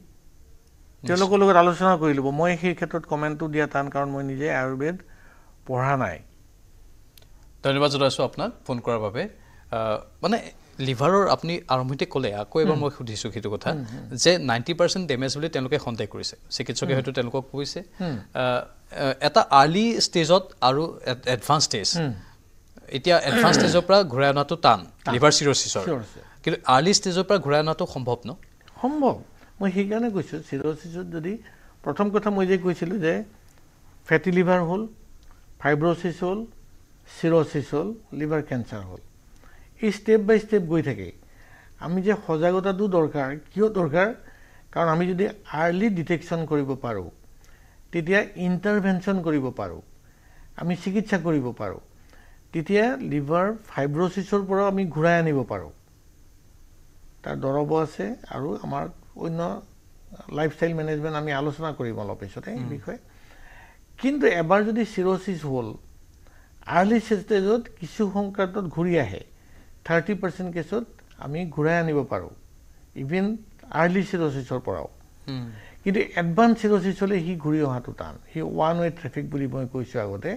তেওঁলোকৰ লগত আলোচনা কৰি ল'ব মই সেই ক্ষেত্ৰত কমেণ্টটো দিয়া টান কাৰণ মই নিজে আয়ুৰ্বেদ পঢ়া নাই ধন্যবাদ জনাইছোঁ আপোনাক ফোন কৰাৰ বাবে মানে লিভাৰৰ আপুনি আৰম্ভণিতে ক'লে আকৌ এবাৰ মই সুধিছোঁ সেইটো কথা যে নাইণ্টি পাৰ্চেণ্ট ডেমেজ বুলি তেওঁলোকে সন্দেহ কৰিছে চিকিৎসকে হয়তো তেওঁলোকক কৈছে এটা আৰ্লি ষ্টেজত আৰু এডভান্স ষ্টেজ এতিয়া এডভান্স ষ্টেজৰ পৰা ঘূৰাই অনাটো টান লিভাৰ চিৰচিছৰ কিন্তু আৰ্লি ষ্টেজৰ পৰা ঘূৰাই অনাটো সম্ভৱ ন সম্ভৱ মই সেইকাৰণে কৈছোঁ চিৰচিছত যদি প্ৰথম কথা মই যে কৈছিলোঁ যে ফেটি লিভাৰ হ'ল ফাইব্ৰচিছ হ'ল চিৰচিছ হ'ল লিভাৰ কেঞ্চাৰ হ'ল ষ্টেপ বাই ষ্টেপ গৈ থাকে আমি যে সজাগতাটো দৰকাৰ কিয় দৰকাৰ কাৰণ আমি যদি আৰ্লি ডিটেকশ্যন কৰিব পাৰোঁ তেতিয়া ইণ্টাৰভেনশ্যন কৰিব পাৰোঁ আমি চিকিৎসা কৰিব পাৰোঁ তেতিয়া লিভাৰ ফাইব্ৰচিছৰ পৰাও আমি ঘূৰাই আনিব পাৰোঁ তাৰ দৰৱো আছে আৰু আমাৰ অন্য লাইফ ষ্টাইল মেনেজমেণ্ট আমি আলোচনা কৰিম অলপ পিছতে এই বিষয়ে কিন্তু এবাৰ যদি চিৰচিছ হ'ল আৰ্লি ষ্টেজত কিছু সংক্ৰান্তত ঘূৰি আহে থাৰ্টি পাৰ্চেণ্ট কেছত আমি ঘূৰাই আনিব পাৰোঁ ইভেন আৰ্লি চিৰচিছৰ পৰাও কিন্তু এডভান্স চিৰচিছ হ'লে সি ঘূৰি অহাটো টান সি ওৱান ৱে ট্ৰেফিক বুলি মই কৈছোঁ আগতে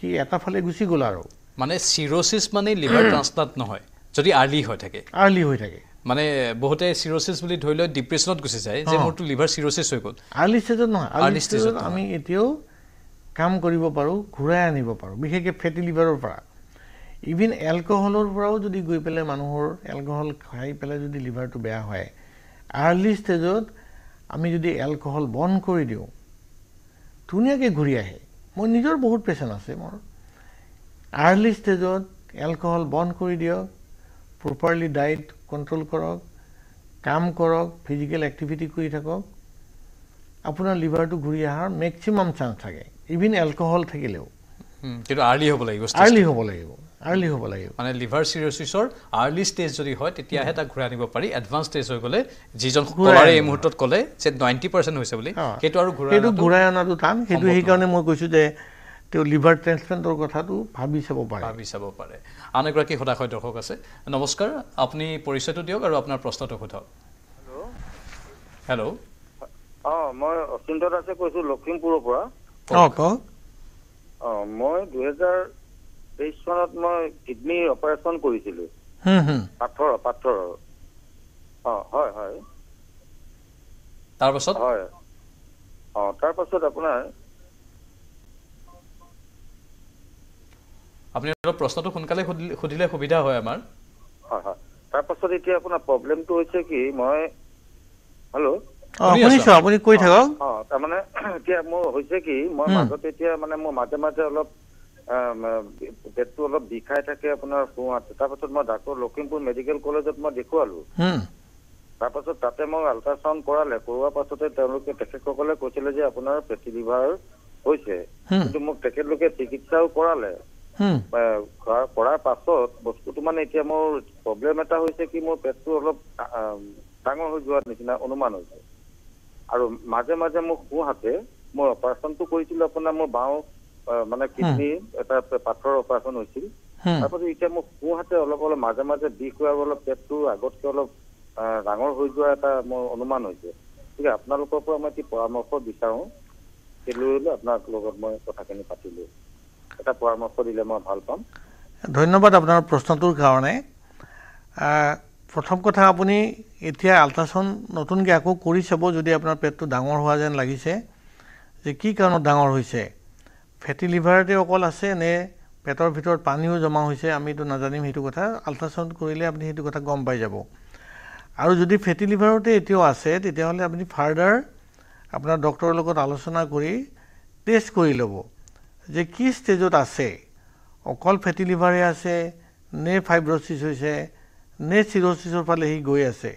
সি এটা ফালে গুচি গ'ল আৰু মানে চিৰচিছ মানে লিভাৰ ট্ৰান্সপ্লাণ্ট নহয় যদি আৰ্লি হৈ থাকে আৰ্লি হৈ থাকে মানে বহুতে চিৰচিছ বুলি ধৰি লৈ ডিপ্ৰেশ্যনত গুচি যায় যে মোৰতো লিভাৰ চিৰচিছ হৈ গ'ল আৰ্লি ষ্টেজত নহয় আৰ্লি ষ্টেজত আমি এতিয়াও কাম কৰিব পাৰোঁ ঘূৰাই আনিব পাৰোঁ বিশেষকৈ ফেটি লিভাৰৰ পৰা ইভিন এলকহলৰ পৰাও যদি গৈ পেলাই মানুহৰ এলকহল খাই পেলাই যদি লিভাৰটো বেয়া হয় আৰ্লি ষ্টেজত আমি যদি এলকহল বন্ধ কৰি দিওঁ ধুনীয়াকৈ ঘূৰি আহে মই নিজৰ বহুত পেচেণ্ট আছে মোৰ আৰ্লি ষ্টেজত এলকহল বন্ধ কৰি দিয়ক প্ৰপাৰলি ডায়েট কণ্ট্ৰল কৰক কাম কৰক ফিজিকেল এক্টিভিটি কৰি থাকক আপোনাৰ লিভাৰটো ঘূৰি অহাৰ মেক্সিমাম চান্স থাকে ইভিন এলকহল থাকিলেও আৰ্লি হ'ব লাগিব আৰ্লি হ'ব লাগিব আৰ্লি হ'ব লাগিব মানে লিভাৰ চিৰিয়চিছৰ আৰ্লি ষ্টেজ যদি হয় তেতিয়াহে তাক ঘূৰাই আনিব পাৰি এডভান্স ষ্টেজ হৈ গ'লে যিজন কলাৰে এই মুহূৰ্তত ক'লে যে নাইণ্টি পাৰ্চেণ্ট হৈছে বুলি সেইটো আৰু ঘূৰাই সেইটো ঘূৰাই অনাটো টান সেইটো সেইকাৰণে মই কৈছোঁ যে তেওঁ লিভাৰ ট্ৰেঞ্চপ্লেণ্টৰ কথাটো ভাবি চাব পাৰে ভাবি চাব পাৰে আন এগৰাকী সদাশয় দৰ্শক আছে নমস্কাৰ আপুনি পৰিচয়টো দিয়ক আৰু আপোনাৰ প্ৰশ্নটো সোধক হেল্ল' দাসে কৈছোঁ লখিমপুৰৰ পৰা অঁ মই দুহেজাৰ তেইছ চনত মই কিডনীৰ অপাৰেশ্যন কৰিছিলোঁ পাথৰ পাথৰৰ অঁ হয় হয় তাৰপাছত হয় অঁ তাৰপাছত আপোনাৰ আপুনি অলপ প্ৰশ্নটো সোনকালে সুধিলে সুবিধা হয় আমাৰ হয় হয় তাৰপাছত এতিয়া আপোনাৰ প্ৰব্লেমটো হৈছে কি মই হেল্ল' অঁ তাৰমানে এতিয়া মোৰ হৈছে কি মই মাজত এতিয়া মানে মোৰ মাজে মাজে অলপ পেটটো অলপ বিষাই থাকে আপোনাৰ শুৱাত তাৰপাছত মই ডাক্তৰ লখিমপুৰ মেডিকেল কলেজত মই দেখুৱালো তাৰপাছত তাতে মই আল্ট্ৰাচাউণ্ড কৰালে কৰোৱাৰ পাছতে তেওঁলোকে তেখেতসকলে কৈছিলে যে আপোনাৰ পেটি লিভাৰ হৈছে কিন্তু মোক তেখেতলোকে চিকিৎসাও কৰালে কৰাৰ পাছত বস্তুটো মানে এতিয়া মোৰ প্ৰব্লেম এটা হৈছে কি মোৰ পেটটো অলপ ডাঙৰ হৈ যোৱাৰ নিচিনা অনুমান হৈছে আৰু মাজে মাজে মোক সোঁহাতে মই অপাৰেচনটো কৰিছিলো আপোনাৰ মোৰ বাওঁ মানে কিডনি এটা পাথৰ অপাৰেশ্যন হৈছিল তাৰপাছত এতিয়া মোৰ সোঁহাতে অলপ অলপ মাজে মাজে বিষ হোৱা অলপ পেটটো আগতকৈ অলপ ডাঙৰ হৈ যোৱা এটা মোৰ অনুমান হৈছে গতিকে আপোনালোকৰ পৰা মই এটি পৰামৰ্শ বিচাৰোঁ সেই লৈ আপোনাৰ লগত মই কথাখিনি পাতিলোঁ এটা পৰামৰ্শ দিলে মই ভাল পাম ধন্যবাদ আপোনাৰ প্ৰশ্নটোৰ কাৰণে প্ৰথম কথা আপুনি এতিয়া আল্ট্ৰাচাউণ্ড নতুনকৈ আকৌ কৰি চাব যদি আপোনাৰ পেটটো ডাঙৰ হোৱা যেন লাগিছে যে কি কাৰণত ডাঙৰ হৈছে ফেটি লিভাৰতে অকল আছে নে পেটৰ ভিতৰত পানীও জমা হৈছে আমিতো নাজানিম সেইটো কথা আল্ট্ৰাচাউণ্ড কৰিলে আপুনি সেইটো কথা গম পাই যাব আৰু যদি ফেটি লিভাৰতে এতিয়াও আছে তেতিয়াহ'লে আপুনি ফাৰ্ডাৰ আপোনাৰ ডক্তৰৰ লগত আলোচনা কৰি টেষ্ট কৰি ল'ব যে কি ষ্টেজত আছে অকল ফেটি লিভাৰে আছে নে ফাইব্ৰচিছ হৈছে নে চিৰচিছৰ ফালে সি গৈ আছে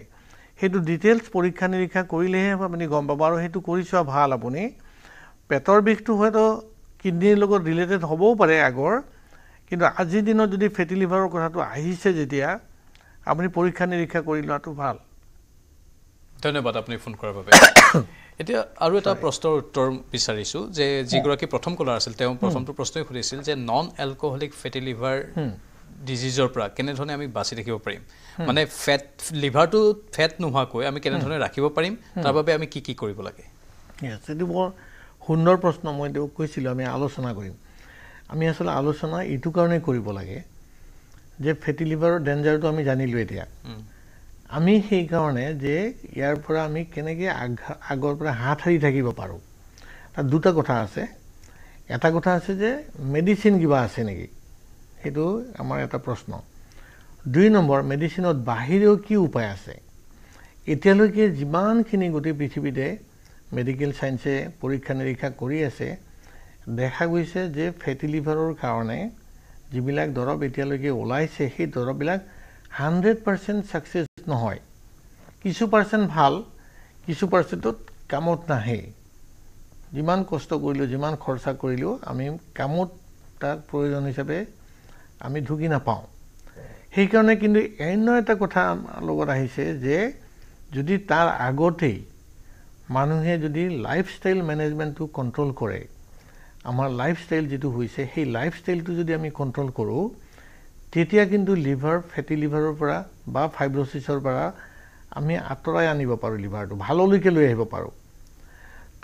সেইটো ডিটেইলছ পৰীক্ষা নিৰীক্ষা কৰিলেহে আপুনি গম পাব আৰু সেইটো কৰি চোৱা ভাল আপুনি পেটৰ বিষটো হয়তো কিডনীৰ লগত ৰিলেটেড হ'বও পাৰে আগৰ কিন্তু আজিৰ দিনত যদি ফেটি লিভাৰৰ কথাটো আহিছে যেতিয়া আপুনি পৰীক্ষা নিৰীক্ষা কৰি লোৱাটো ভাল ধন্যবাদ আপুনি ফোন কৰাৰ বাবে এতিয়া আৰু এটা প্ৰশ্নৰ উত্তৰ বিচাৰিছোঁ যে যিগৰাকী প্ৰথম কলাৰ আছিল তেওঁ প্ৰথমটো প্ৰশ্নই সুধিছিল যে নন এলকহলিক ফেটি লিভাৰ ডিজিজৰ পৰা কেনেধৰণে আমি বাচি থাকিব পাৰিম মানে ফেট লিভাৰটো ফেট নোহোৱাকৈ আমি কেনেধৰণে ৰাখিব পাৰিম তাৰ বাবে আমি কি কি কৰিব লাগে এইটো বৰ সুন্দৰ প্ৰশ্ন মই তেওঁক কৈছিলোঁ আমি আলোচনা কৰিম আমি আচলতে আলোচনা এইটো কাৰণেই কৰিব লাগে যে ফেটি লিভাৰৰ ডেঞ্জাৰটো আমি জানিলোঁ এতিয়া আমি সেইকাৰণে যে ইয়াৰ পৰা আমি কেনেকৈ আগ আগৰ পৰা হাত সাৰি থাকিব পাৰোঁ তাত দুটা কথা আছে এটা কথা আছে যে মেডিচিন কিবা আছে নেকি সেইটো আমাৰ এটা প্ৰশ্ন দুই নম্বৰ মেডিচিনত বাহিৰেও কি উপায় আছে এতিয়ালৈকে যিমানখিনি গোটেই পৃথিৱীতে মেডিকেল ছায়েন্সে পৰীক্ষা নিৰীক্ষা কৰি আছে দেখা গৈছে যে ফেটি লিভাৰৰ কাৰণে যিবিলাক দৰৱ এতিয়ালৈকে ওলাইছে সেই দৰৱবিলাক হাণ্ড্ৰেড পাৰ্চেণ্ট ছাকচেছ নহয় কিছু পাৰ্চেণ্ট ভাল কিছু পাৰ্চেণ্টত কামত নাহে যিমান কষ্ট কৰিলোঁ যিমান খৰচা কৰিলেও আমি কামত তাক প্ৰয়োজন হিচাপে আমি ঢুকি নাপাওঁ সেইকাৰণে কিন্তু অন্য এটা কথা লগত আহিছে যে যদি তাৰ আগতেই মানুহে যদি লাইফষ্টাইল মেনেজমেণ্টটো কণ্ট্ৰল কৰে আমাৰ লাইফষ্টাইল যিটো হৈছে সেই লাইফষ্টাইলটো যদি আমি কণ্ট্ৰল কৰোঁ তেতিয়া কিন্তু লিভাৰ ফেটি লিভাৰৰ পৰা বা ফাইব্ৰচিছৰ পৰা আমি আঁতৰাই আনিব পাৰোঁ লিভাৰটো ভাললৈকে লৈ আহিব পাৰোঁ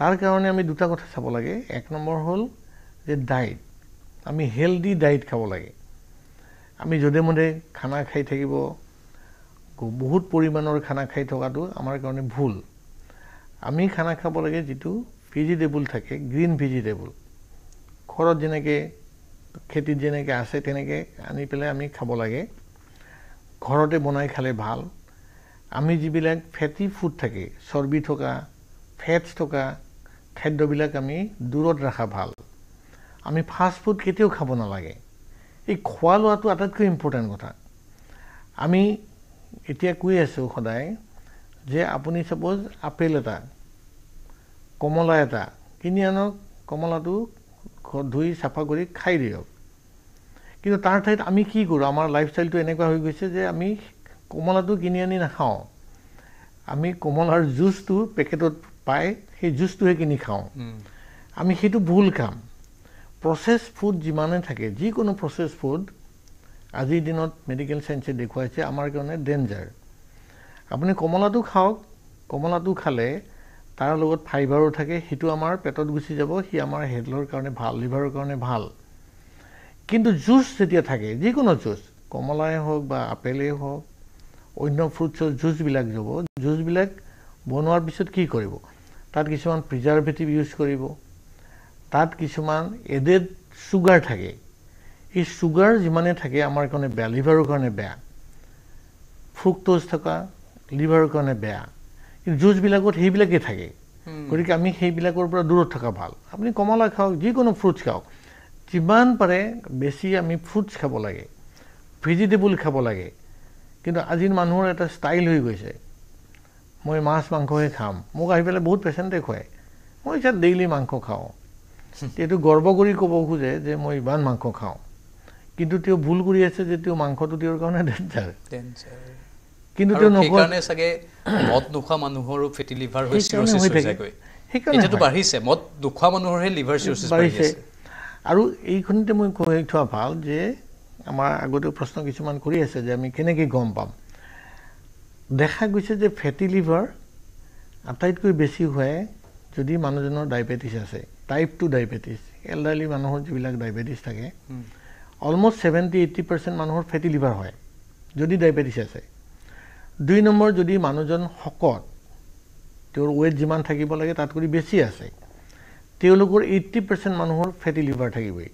তাৰ কাৰণে আমি দুটা কথা চাব লাগে এক নম্বৰ হ'ল যে ডায়েট আমি হেলডি ডায়েট খাব লাগে আমি যধে মধে খানা খাই থাকিব বহুত পৰিমাণৰ খানা খাই থকাটো আমাৰ কাৰণে ভুল আমি খানা খাব লাগে যিটো ভেজিটেবল থাকে গ্ৰীণ ভেজিটেবল ঘৰত যেনেকৈ খেতিত যেনেকৈ আছে তেনেকৈ আনি পেলাই আমি খাব লাগে ঘৰতে বনাই খালে ভাল আমি যিবিলাক ফেটি ফুড থাকে চৰ্বি থকা ফেটছ থকা খাদ্যবিলাক আমি দূৰত ৰখা ভাল আমি ফাষ্টফুড কেতিয়াও খাব নালাগে এই খোৱা লোৱাটো আটাইতকৈ ইম্পৰ্টেণ্ট কথা আমি এতিয়া কৈ আছোঁ সদায় যে আপুনি ছাপোজ আপেল এটা কমলা এটা কিনি আনক কমলাটো ধুই চাফা কৰি খাই দিয়ক কিন্তু তাৰ ঠাইত আমি কি কৰোঁ আমাৰ লাইফষ্টাইলটো এনেকুৱা হৈ গৈছে যে আমি কোমলাটো কিনি আনি নাখাওঁ আমি কোমলাৰ জুচটো পেকেটত পাই সেই জুচটোহে কিনি খাওঁ আমি সেইটো ভুল খাম প্ৰচেছ ফুড যিমানে থাকে যিকোনো প্ৰচেছ ফুড আজিৰ দিনত মেডিকেল চায়েন্সে দেখুৱাইছে আমাৰ কাৰণে ডেঞ্জাৰ আপুনি কমলাটো খাওক কমলাটো খালে তাৰ লগত ফাইবাৰো থাকে সেইটো আমাৰ পেটত গুচি যাব সি আমাৰ হেডলৰ কাৰণে ভাল লিভাৰৰ কাৰণে ভাল কিন্তু জুচ যেতিয়া থাকে যিকোনো জুচ কমলাই হওক বা আপেলেই হওক অন্য ফ্ৰুটছৰ জুচবিলাক যাব জুচবিলাক বনোৱাৰ পিছত কি কৰিব তাত কিছুমান প্ৰিজাৰ্ভেটিভ ইউজ কৰিব তাত কিছুমান এডেড চুগাৰ থাকে এই চুগাৰ যিমানে থাকে আমাৰ কাৰণে বেয়া লিভাৰৰ কাৰণে বেয়া ফ্ৰুক্টজ থকা লিভাৰৰ কাৰণে বেয়া কিন্তু জুচবিলাকত সেইবিলাকেই থাকে গতিকে আমি সেইবিলাকৰ পৰা দূৰত থকা ভাল আপুনি কমলা খাওক যিকোনো ফ্ৰুটছ খাওক যিমান পাৰে বেছি আমি ফ্ৰুটছ খাব লাগে ভেজিটেবল খাব লাগে কিন্তু আজিৰ মানুহৰ এটা ষ্টাইল হৈ গৈছে মই মাছ মাংসহে খাম মোক আহি পেলাই বহুত পেচেণ্টে খুৱায় মই ইচ্ছা ডেইলি মাংস খাওঁ এইটো গৰ্ব কৰি ক'ব খোজে যে মই ইমান মাংস খাওঁ কিন্তু তেওঁ ভুল কৰি আছে যে তেওঁ মাংসটো তেওঁৰ কাৰণে ডেঞ্জাৰ কিন্তু তেওঁ সেইকাৰণে চাগে মদ নোখোৱা মানুহৰো ফেটি লিভাৰ হৈ চিৰচিছ হৈ যায়গৈ এতিয়াতো বাঢ়িছে মদ নোখোৱা মানুহৰহে লিভাৰ চিৰচিছ বাঢ়িছে আৰু এইখিনিতে মই কৈ থোৱা ভাল যে আমাৰ আগতেও প্ৰশ্ন কিছুমান কৰি আছে যে আমি কেনেকৈ গম পাম দেখা গৈছে যে ফেটি লিভাৰ আটাইতকৈ বেছি হয় যদি মানুহজনৰ ডায়েবেটিছ আছে টাইপ টু ডায়েবেটিছ এল্ডাৰলি মানুহৰ যিবিলাক ডায়েবেটিছ থাকে অলমষ্ট ছেভেণ্টি এইটি পাৰ্চেণ্ট মানুহৰ ফেটি লিভাৰ হয় যদি ডায়েবেটিছ আছে দুই নম্বৰ যদি মানুহজন শকত তেওঁৰ ৱেইট যিমান থাকিব লাগে তাতকৈ বেছি আছে তেওঁলোকৰ এইট্টি পাৰ্চেণ্ট মানুহৰ ফেটি লিভাৰ থাকিবই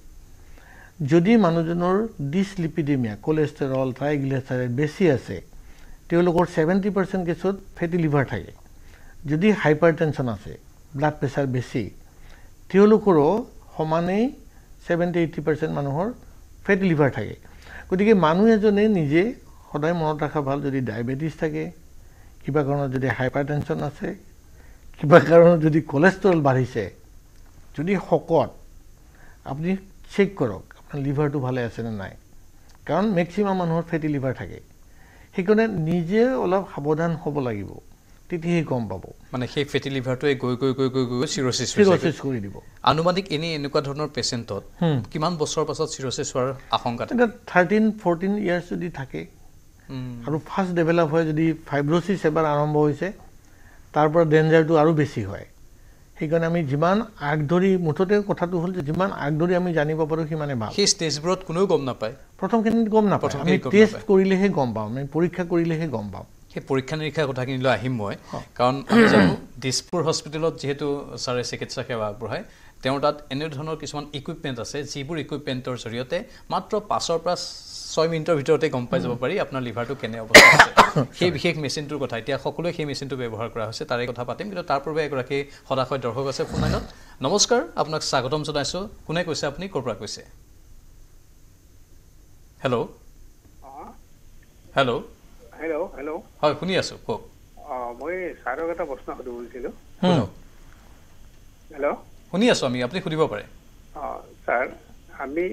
যদি মানুহজনৰ ডিছলিপিডেমিয়া কলেষ্টেৰল ট্ৰাইগ্লেচাইড বেছি আছে তেওঁলোকৰ ছেভেণ্টি পাৰ্চেণ্ট কেছত ফেটি লিভাৰ থাকে যদি হাইপাৰ টেনশ্যন আছে ব্লাড প্ৰেছাৰ বেছি তেওঁলোকৰো সমানেই ছেভেণ্টি এইট্টি পাৰ্চেণ্ট মানুহৰ ফেটি লিভাৰ থাকে গতিকে মানুহ এজনে নিজে সদায় মনত ৰখা ভাল যদি ডায়েবেটিছ থাকে কিবা কাৰণত যদি হাইপাৰ টেনশ্যন আছে কিবা কাৰণত যদি কলেষ্ট্ৰল বাঢ়িছে যদি শকত আপুনি চেক কৰক আপোনাৰ লিভাৰটো ভালে আছে নে নাই কাৰণ মেক্সিমাম মানুহৰ ফেটি লিভাৰ থাকে সেইকাৰণে নিজে অলপ সাৱধান হ'ব লাগিব তেতিয়াহে গম পাব মানে সেই ফেটি লিভাৰটোৱে গৈ গৈ গৈ গৈ গৈ চিৰচিছ চিৰচিছ কৰি দিব আনুমানিক এনেই এনেকুৱা ধৰণৰ পেচেণ্টত কিমান বছৰৰ পাছত চিৰচিছ হোৱাৰ আশংকা থাৰ্টিন ফৰ্টিন ইয়াৰ্ছ যদি থাকে আৰু ফাষ্ট ডেভেলপ হয় যদি ফাইব্ৰচিছ এবাৰ আৰম্ভ হৈছে তাৰ পৰা ডেঞ্জাৰটো আৰু বেছি হয় সেইকাৰণে আমি যিমান আগ ধৰি মুঠতে কথাটো হ'ল যে যিমান ধৰি আমি জানিব পাৰোঁ সিমানে ভাল সেই ষ্টেজবোৰত কোনেও গম নাপায় প্ৰথমখিনি গম নাপায় আমি টেষ্ট কৰিলেহে গম পাওঁ আমি পৰীক্ষা কৰিলেহে গম পাওঁ সেই পৰীক্ষা নিৰীক্ষাৰ কথাখিনিলৈ আহিম মই কাৰণ দিছপুৰ হস্পিটেলত যিহেতু ছাৰে চিকিৎসা সেৱা আগবঢ়ায় তেওঁৰ তাত এনেধৰণৰ কিছুমান ইকুইপমেণ্ট আছে যিবোৰ ইকুইপমেণ্টৰ জৰিয়তে মাত্ৰ পাঁচৰ পৰা ছয় মিনিটৰ ভিতৰতে গম পাই যাব পাৰি আপোনাৰ লিভাৰটো কেনে অৱস্থা আছে সেই বিশেষ মেচিনটোৰ কথা এতিয়া সকলোৱে সেই মেচিনটো ব্যৱহাৰ কৰা হৈছে তাৰে কথা পাতিম কিন্তু তাৰ পূৰ্বে এগৰাকী সদাশয় দৰ্শক আছে ফোনাইনত নমস্কাৰ আপোনাক স্বাগতম জনাইছোঁ কোনে কৈছে আপুনি ক'ৰ পৰা কৈছে হেল্ল' হেল্ল' হেল্ল' হেল্ল' হয় শুনি আছো কওক মই ছাৰক এটা প্ৰশ্ন সুধিব বুজিছিলোঁ হেল্ল' শুনি আছো আমি আপুনি সুধিব পাৰে ছাৰ আমি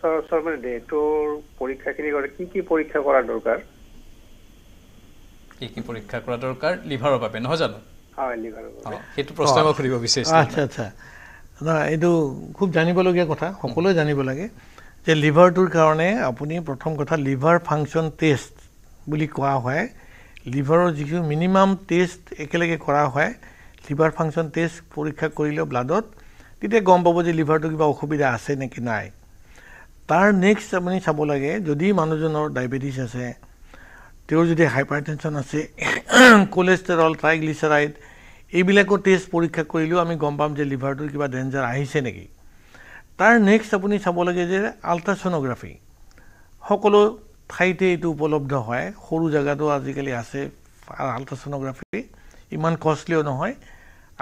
সচৰাচৰ মানে নেটৰ পৰীক্ষাখিনি কৰে কি কি পৰীক্ষা কৰা দৰকাৰ কি কি পৰীক্ষা কৰা দৰকাৰ লিভাৰৰ বাবে নহয় জানো এইটো খুব জানিবলগীয়া কথা সকলোৱে জানিব লাগে যে লিভাৰটোৰ কাৰণে আপুনি প্ৰথম কথা লিভাৰ ফাংচন টেষ্ট বুলি কোৱা হয় লিভাৰৰ যিখিনি মিনিমাম টেষ্ট একেলগে কৰা হয় লিভাৰ ফাংচন টেষ্ট পৰীক্ষা কৰিলেও ব্লাডত তেতিয়া গম পাব যে লিভাৰটো কিবা অসুবিধা আছে নেকি নাই তাৰ নেক্সট আপুনি চাব লাগে যদি মানুহজনৰ ডায়েবেটিছ আছে তেওঁৰ যদি হাইপাৰটেনশ্যন আছে কলেষ্টেৰল ট্ৰাইগ্লিচেৰাইড এইবিলাকো টেষ্ট পৰীক্ষা কৰিলেও আমি গম পাম যে লিভাৰটোৰ কিবা ডেঞ্জাৰ আহিছে নেকি তাৰ নেক্সট আপুনি চাব লাগে যে আল্ট্ৰাছ'ন'গ্ৰাফি সকলো ঠাইতে এইটো উপলব্ধ হয় সৰু জেগাতো আজিকালি আছে আল্ট্ৰাছ'ন'গ্ৰাফি ইমান কষ্টলিও নহয়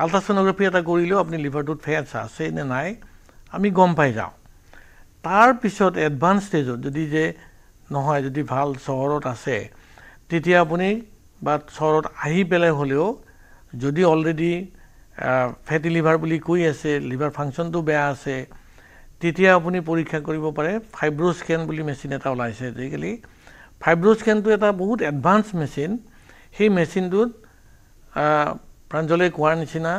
আল্ট্ৰাছ'ন'গ্ৰাফি এটা কৰিলেও আপুনি লিভাৰটোত ফেটছ আছে নে নাই আমি গম পাই যাওঁ তাৰপিছত এডভান্স ষ্টেজত যদি যে নহয় যদি ভাল চহৰত আছে তেতিয়া আপুনি বা চহৰত আহি পেলাই হ'লেও যদি অলৰেডি ফেটি লিভাৰ বুলি কৈ আছে লিভাৰ ফাংচনটো বেয়া আছে তেতিয়া আপুনি পৰীক্ষা কৰিব পাৰে ফাইব্ৰ'স্কেন বুলি মেচিন এটা ওলাইছে আজিকালি ফাইব্ৰ'স্কেনটো এটা বহুত এডভান্স মেচিন সেই মেচিনটোত প্ৰাঞ্জলে কোৱাৰ নিচিনা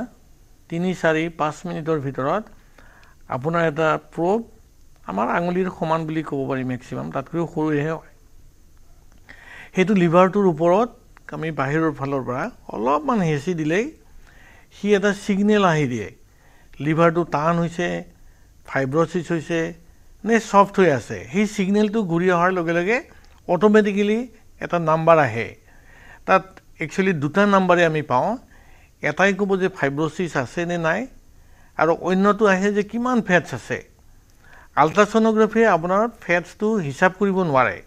তিনি চাৰি পাঁচ মিনিটৰ ভিতৰত আপোনাৰ এটা প্ৰ আমাৰ আঙুলিৰ সমান বুলি ক'ব পাৰি মেক্সিমাম তাতকৈও সৰুহে হয় সেইটো লিভাৰটোৰ ওপৰত আমি বাহিৰৰ ফালৰ পৰা অলপমান হেঁচি দিলেই সি এটা ছিগনেল আহি দিয়ে লিভাৰটো টান হৈছে ফাইব্ৰচিছ হৈছে নে ছফ্ট হৈ আছে সেই ছিগনেলটো ঘূৰি অহাৰ লগে লগে অট'মেটিকেলি এটা নাম্বাৰ আহে তাত একচুৱেলি দুটা নাম্বাৰে আমি পাওঁ এটাই ক'ব যে ফাইব্ৰচিছ আছে নে নাই আৰু অন্যটো আহে যে কিমান ফেটছ আছে আলট্ৰাছন'গ্ৰাফীয়ে আপোনাৰ ফেটছটো হিচাপ কৰিব নোৱাৰে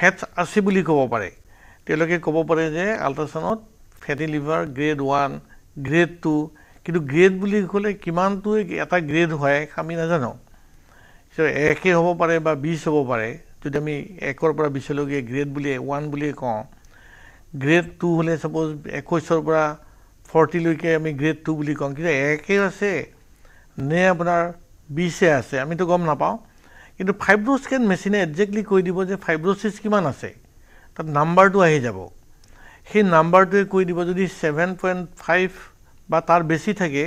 ফেটছ আছে বুলি ক'ব পাৰে তেওঁলোকে ক'ব পাৰে যে আল্ট্ৰাছাউণ্ডত fatty liver grade one grade two কিন্তু গ্ৰেড বুলি ক'লে কিমানটো এটা গ্ৰেড হয় আমি নাজানো একে হ'ব পাৰে বা বিছ হ'ব পাৰে যদি আমি একৰ পৰা বিছলৈকে গ্ৰেড বুলি ওৱান বুলিয়ে কওঁ গ্ৰেড টু হ'লে চাপ'জ একৈছৰ পৰা ফৰ্টিলৈকে আমি গ্ৰেড টু বুলি কওঁ কিন্তু একেই আছে নে আপোনাৰ বিছে আছে আমিতো গম নাপাওঁ কিন্তু ফাইব্ৰ'স্কেন মেচিনে একজেক্টলি কৈ দিব যে ফাইব্ৰ'চিছ কিমান আছে তাত নাম্বাৰটো আহি যাব সেই নাম্বাৰটোৱে কৈ দিব যদি ছেভেন পইণ্ট ফাইভ বা তাৰ বেছি থাকে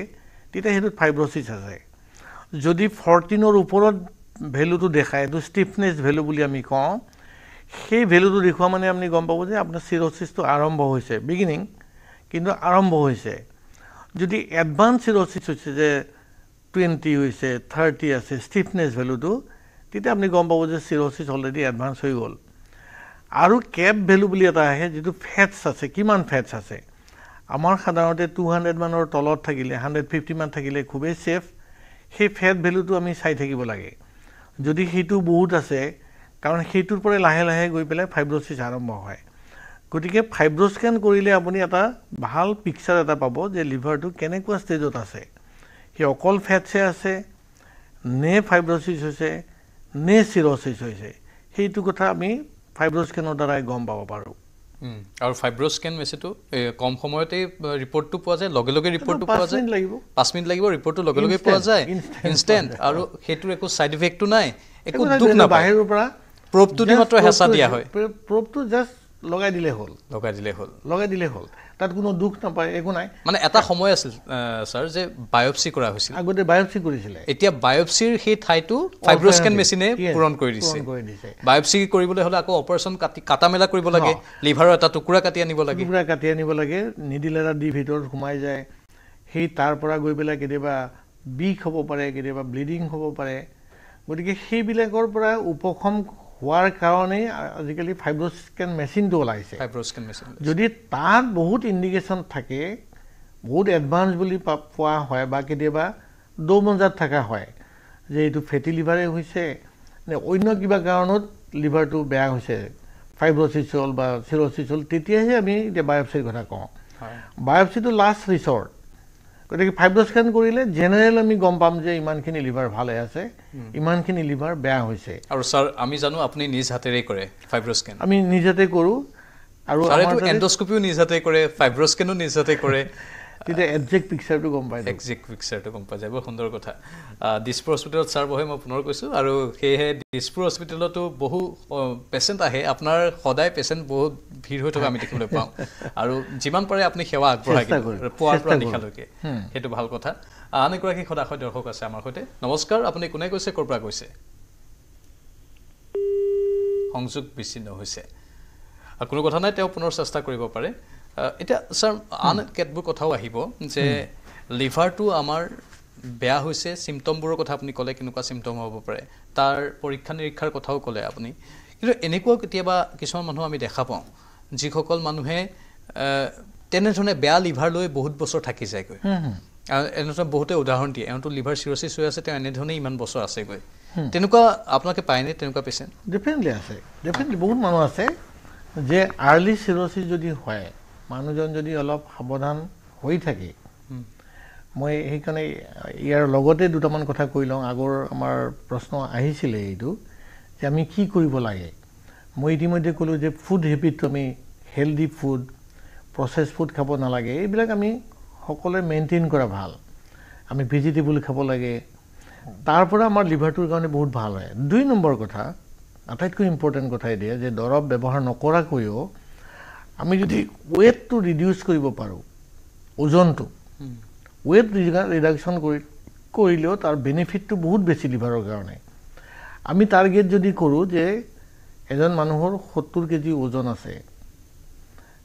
তেতিয়া সেইটোত ফাইব্ৰ'চিছ আছে যদি ফৰ্টিনৰ ওপৰত ভেলুটো দেখায় এইটো ষ্টিফনেছ ভেলু বুলি আমি কওঁ সেই ভেলুটো দেখুৱা মানে আপুনি গম পাব যে আপোনাৰ চিৰচিছটো আৰম্ভ হৈছে বিগিনিং কিন্তু আৰম্ভ হৈছে যদি এডভান্স চিৰচিছ হৈছে যে টুৱেণ্টি হৈছে থাৰ্টি আছে ষ্টিফনেছ ভেলুটো তেতিয়া আপুনি গম পাব যে চিৰচিছ অলৰেডি এডভান্স হৈ গ'ল আৰু কেপ ভেলু বুলি এটা আহে যিটো ফেটছ আছে কিমান ফেটছ আছে আমাৰ সাধাৰণতে টু হাণ্ড্ৰেডমানৰ তলত থাকিলে হাণ্ড্ৰেড ফিফটিমান থাকিলে খুবেই ছেফ সেই ফেট ভেলুটো আমি চাই থাকিব লাগে যদি সেইটো বহুত আছে কাৰণ সেইটোৰ পৰাই লাহে লাহে গৈ পেলাই ফাইব্ৰ'ছিছ আৰম্ভ হয় গতিকে ফাইব্ৰ'স্কেন কৰিলে আপুনি এটা ভাল পিকচাৰ এটা পাব যে লিভাৰটো কেনেকুৱা ষ্টেজত আছে সেই অকল ফেটছে আছে নে ফাইব্ৰচিছ হৈছে নে চিৰচিছ হৈছে সেইটো কথা আমি ফাইব্ৰস্কেনৰ দ্বাৰাই গম পাব পাৰোঁ আৰু ফাইব্ৰস্কেন মেচিটো কম সময়তে ৰিপৰ্টটো পোৱা যায় লগে লগে ৰিপৰ্টটো পোৱা যায় লাগিব পাঁচ মিনিট লাগিব ৰিপৰ্টটো লগে লগে পোৱা যায় ইনষ্টেণ্ট আৰু সেইটোৰ একো ছাইড ইফেক্টটো নাই একো দুখ নাই বাহিৰৰ পৰা প্ৰ'পটো দি মাত্ৰ হেঁচা দিয়া হয় প্ৰ'পটো জাষ্ট লগাই দিলে হ'ল লগাই দিলে হ'ল লগাই দিলে হ'ল তাত কোনো দুখ নাপায় একো নাই মানে এটা সময় আছিল ছাৰ যে বায়'পচি কৰা হৈছিল আগতে বায়'পচি কৰিছিলে এতিয়া বায়'পচিৰ সেই ঠাইটো ফাইব্ৰস্কেন মেচিনে পূৰণ কৰি দিছে বায়'পচি কৰিবলৈ হ'লে আকৌ অপাৰেচন কাটি কাটা মেলা কৰিব লাগে লিভাৰৰ এটা টুকুৰা কাটি আনিব লাগে টুকুৰা কাটি আনিব লাগে নিদিলে এটা দি ভিতৰত সোমাই যায় সেই তাৰ পৰা গৈ পেলাই কেতিয়াবা বিষ হ'ব পাৰে কেতিয়াবা ব্লিডিং হ'ব পাৰে গতিকে সেইবিলাকৰ পৰা উপশম হোৱাৰ কাৰণেই আজিকালি ফাইব্ৰস্কেন মেচিনটো ওলাইছে ফাইব্ৰস্কেন মেচিন যদি তাত বহুত ইণ্ডিকেশ্যন থাকে বহুত এডভান্স বুলি পোৱা হয় বা কেতিয়াবা দৌমজাত থকা হয় যে এইটো ফেটি লিভাৰেই হৈছে নে অন্য কিবা কাৰণত লিভাৰটো বেয়া হৈছে ফাইব্ৰচিছ হ'ল বা চিৰচিছ হ'ল তেতিয়াহে আমি এতিয়া বায়'পচিৰ কথা কওঁ বায়'পচিটো লাষ্ট ৰিচৰ্ট গতিকে ফাইব্ৰ স্কেন কৰিলে জেনেৰেল আমি গম পাম যে ইমানখিনি লিভাৰ ভালে আছে ইমানখিনি লিভাৰ বেয়া হৈছে আৰু ছাৰ আমি জানো আপুনি নিজ হাতেৰে কৰে ফাইব্ৰ স্কেন আমি নিজ হাতে কৰোঁ আৰু এণ্ডস্কপিও নিজ হাতে কৰে ফাইব্ৰ স্কেনো নিজ হাতে কৰে তেতিয়া এক্সেক্ট পিকচাৰটো গম পাই এক্সেক্ট পিকচাৰটো গম পাই যায় বৰ সুন্দৰ কথা দিছপুৰ হস্পিটেলত ছাৰ বহে মই পুনৰ কৈছোঁ আৰু সেয়েহে দিছপুৰ হস্পিটেলতো বহু পেচেণ্ট আহে আপোনাৰ সদায় পেচেণ্ট বহুত ভিৰ হৈ থকা আমি দেখিবলৈ পাওঁ আৰু যিমান পাৰে আপুনি সেৱা আগবঢ়াই পুৱাৰ পৰা নিশালৈকে সেইটো ভাল কথা আন এগৰাকী সদাশয় দৰ্শক আছে আমাৰ সৈতে নমস্কাৰ আপুনি কোনে কৈছে ক'ৰ পৰা কৈছে সংযোগ বিচ্ছিন্ন হৈছে কোনো কথা নাই তেওঁ পুনৰ চেষ্টা কৰিব পাৰে এতিয়া ছাৰ আন কেতবোৰ কথাও আহিব যে লিভাৰটো আমাৰ বেয়া হৈছে চিমটমবোৰৰ কথা আপুনি ক'লে কেনেকুৱা চিমটম হ'ব পাৰে তাৰ পৰীক্ষা নিৰীক্ষাৰ কথাও ক'লে আপুনি কিন্তু এনেকুৱা কেতিয়াবা কিছুমান মানুহ আমি দেখা পাওঁ যিসকল মানুহে তেনেধৰণে বেয়া লিভাৰ লৈ বহুত বছৰ থাকি যায়গৈ এনেধৰণে বহুতে উদাহৰণ দিয়ে এওঁতো লিভাৰ চিৰচিচ হৈ আছে তেওঁ এনেধৰণে ইমান বছৰ আছেগৈ তেনেকুৱা আপোনালোকে পায়নে তেনেকুৱা পেচেণ্ট ডেফিনেটলি আছে ডেফিনেটলি বহুত মানুহ আছে যে আৰ্লি চিৰচিছ যদি হয় মানুহজন যদি অলপ সাৱধান হৈ থাকে মই সেইকাৰণে ইয়াৰ লগতে দুটামান কথা কৈ লওঁ আগৰ আমাৰ প্ৰশ্ন আহিছিলে এইটো যে আমি কি কৰিব লাগে মই ইতিমধ্যে ক'লোঁ যে ফুড হেবিটটো আমি হেল্ডি ফুড প্ৰচেছ ফুড খাব নালাগে এইবিলাক আমি সকলোৱে মেইনটেইন কৰা ভাল আমি ভেজিটেবল খাব লাগে তাৰ পৰা আমাৰ লিভাৰটোৰ কাৰণে বহুত ভাল হয় দুই নম্বৰ কথা আটাইতকৈ ইম্পৰ্টেণ্ট কথা এতিয়া যে দৰৱ ব্যৱহাৰ নকৰাকৈও আমি যদি ৱেটটো ৰিডিউচ কৰিব পাৰোঁ ওজনটো ৱেট ৰিডাকশ্যন কৰি কৰিলেও তাৰ বেনিফিটটো বহুত বেছি লিভাৰৰ কাৰণে আমি টাৰ্গেট যদি কৰোঁ যে এজন মানুহৰ সত্তৰ কেজি ওজন আছে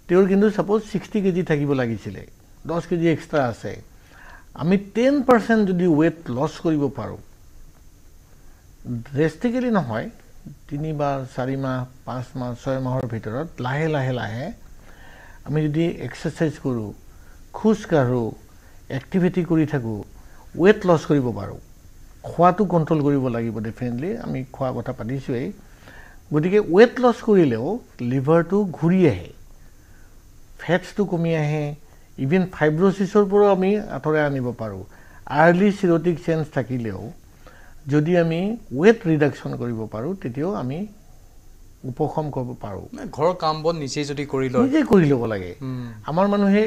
তেওঁৰ কিন্তু ছাপ'জ ছিক্সটি কেজি থাকিব লাগিছিলে দহ কেজি এক্সট্ৰা আছে আমি টেন পাৰ্চেণ্ট যদি ৱেট লছ কৰিব পাৰোঁ ড্ৰেষ্টিকেলি নহয় তিনিবাৰ চাৰি মাহ পাঁচ মাহ ছয় মাহৰ ভিতৰত লাহে লাহে লাহে আমি যদি এক্সাৰচাইজ কৰোঁ খোজকাঢ়োঁ এক্টিভিটি কৰি থাকোঁ ৱেট লছ কৰিব পাৰোঁ খোৱাটো কণ্ট্ৰল কৰিব লাগিব ডেফিনেটলি আমি খোৱা কথা পাতিছোঁৱেই গতিকে ৱেট লছ কৰিলেও লিভাৰটো ঘূৰি আহে ফেটছটো কমি আহে ইভেন ফাইব্ৰচিছৰ পৰাও আমি আঁতৰাই আনিব পাৰোঁ আৰ্লি চিৰটিক চেঞ্জ থাকিলেও যদি আমি ৱেট ৰিডাকশ্যন কৰিব পাৰোঁ তেতিয়াও আমি উপশম কৰিব পাৰোঁ ঘৰৰ কাম বন নিজে যদি কৰি লওঁ নিজে কৰি ল'ব লাগে আমাৰ মানুহে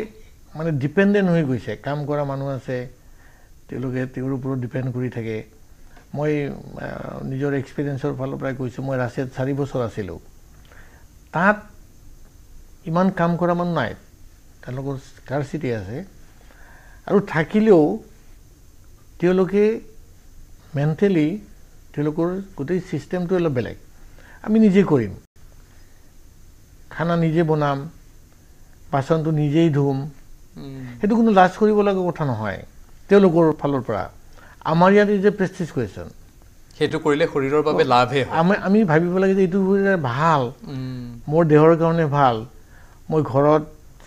মানে ডিপেণ্ডেণ্ট হৈ গৈছে কাম কৰা মানুহ আছে তেওঁলোকে তেওঁৰ ওপৰত ডিপেণ্ড কৰি থাকে মই নিজৰ এক্সপিৰিয়েঞ্চৰ ফালৰ পৰাই কৈছোঁ মই ৰাছিয়াত চাৰি বছৰ আছিলোঁ তাত ইমান কাম কৰা মানুহ নাই তেওঁলোকৰ স্কাৰচিটি আছে আৰু থাকিলেও তেওঁলোকে মেণ্টেলি তেওঁলোকৰ গোটেই ছিষ্টেমটোৱে অলপ বেলেগ আমি নিজে কৰিম খানা নিজে বনাম বাচনটো নিজেই ধুম সেইটো কোনো লাজ কৰিব লগা কথা নহয় তেওঁলোকৰ ফালৰ পৰা আমাৰ ইয়াত যে প্ৰেষ্টিজ কুৱেশ্যন সেইটো কৰিলে শৰীৰৰ বাবে লাভহে আমি আমি ভাবিব লাগে যে এইটো ভাল মোৰ দেহৰ কাৰণে ভাল মই ঘৰত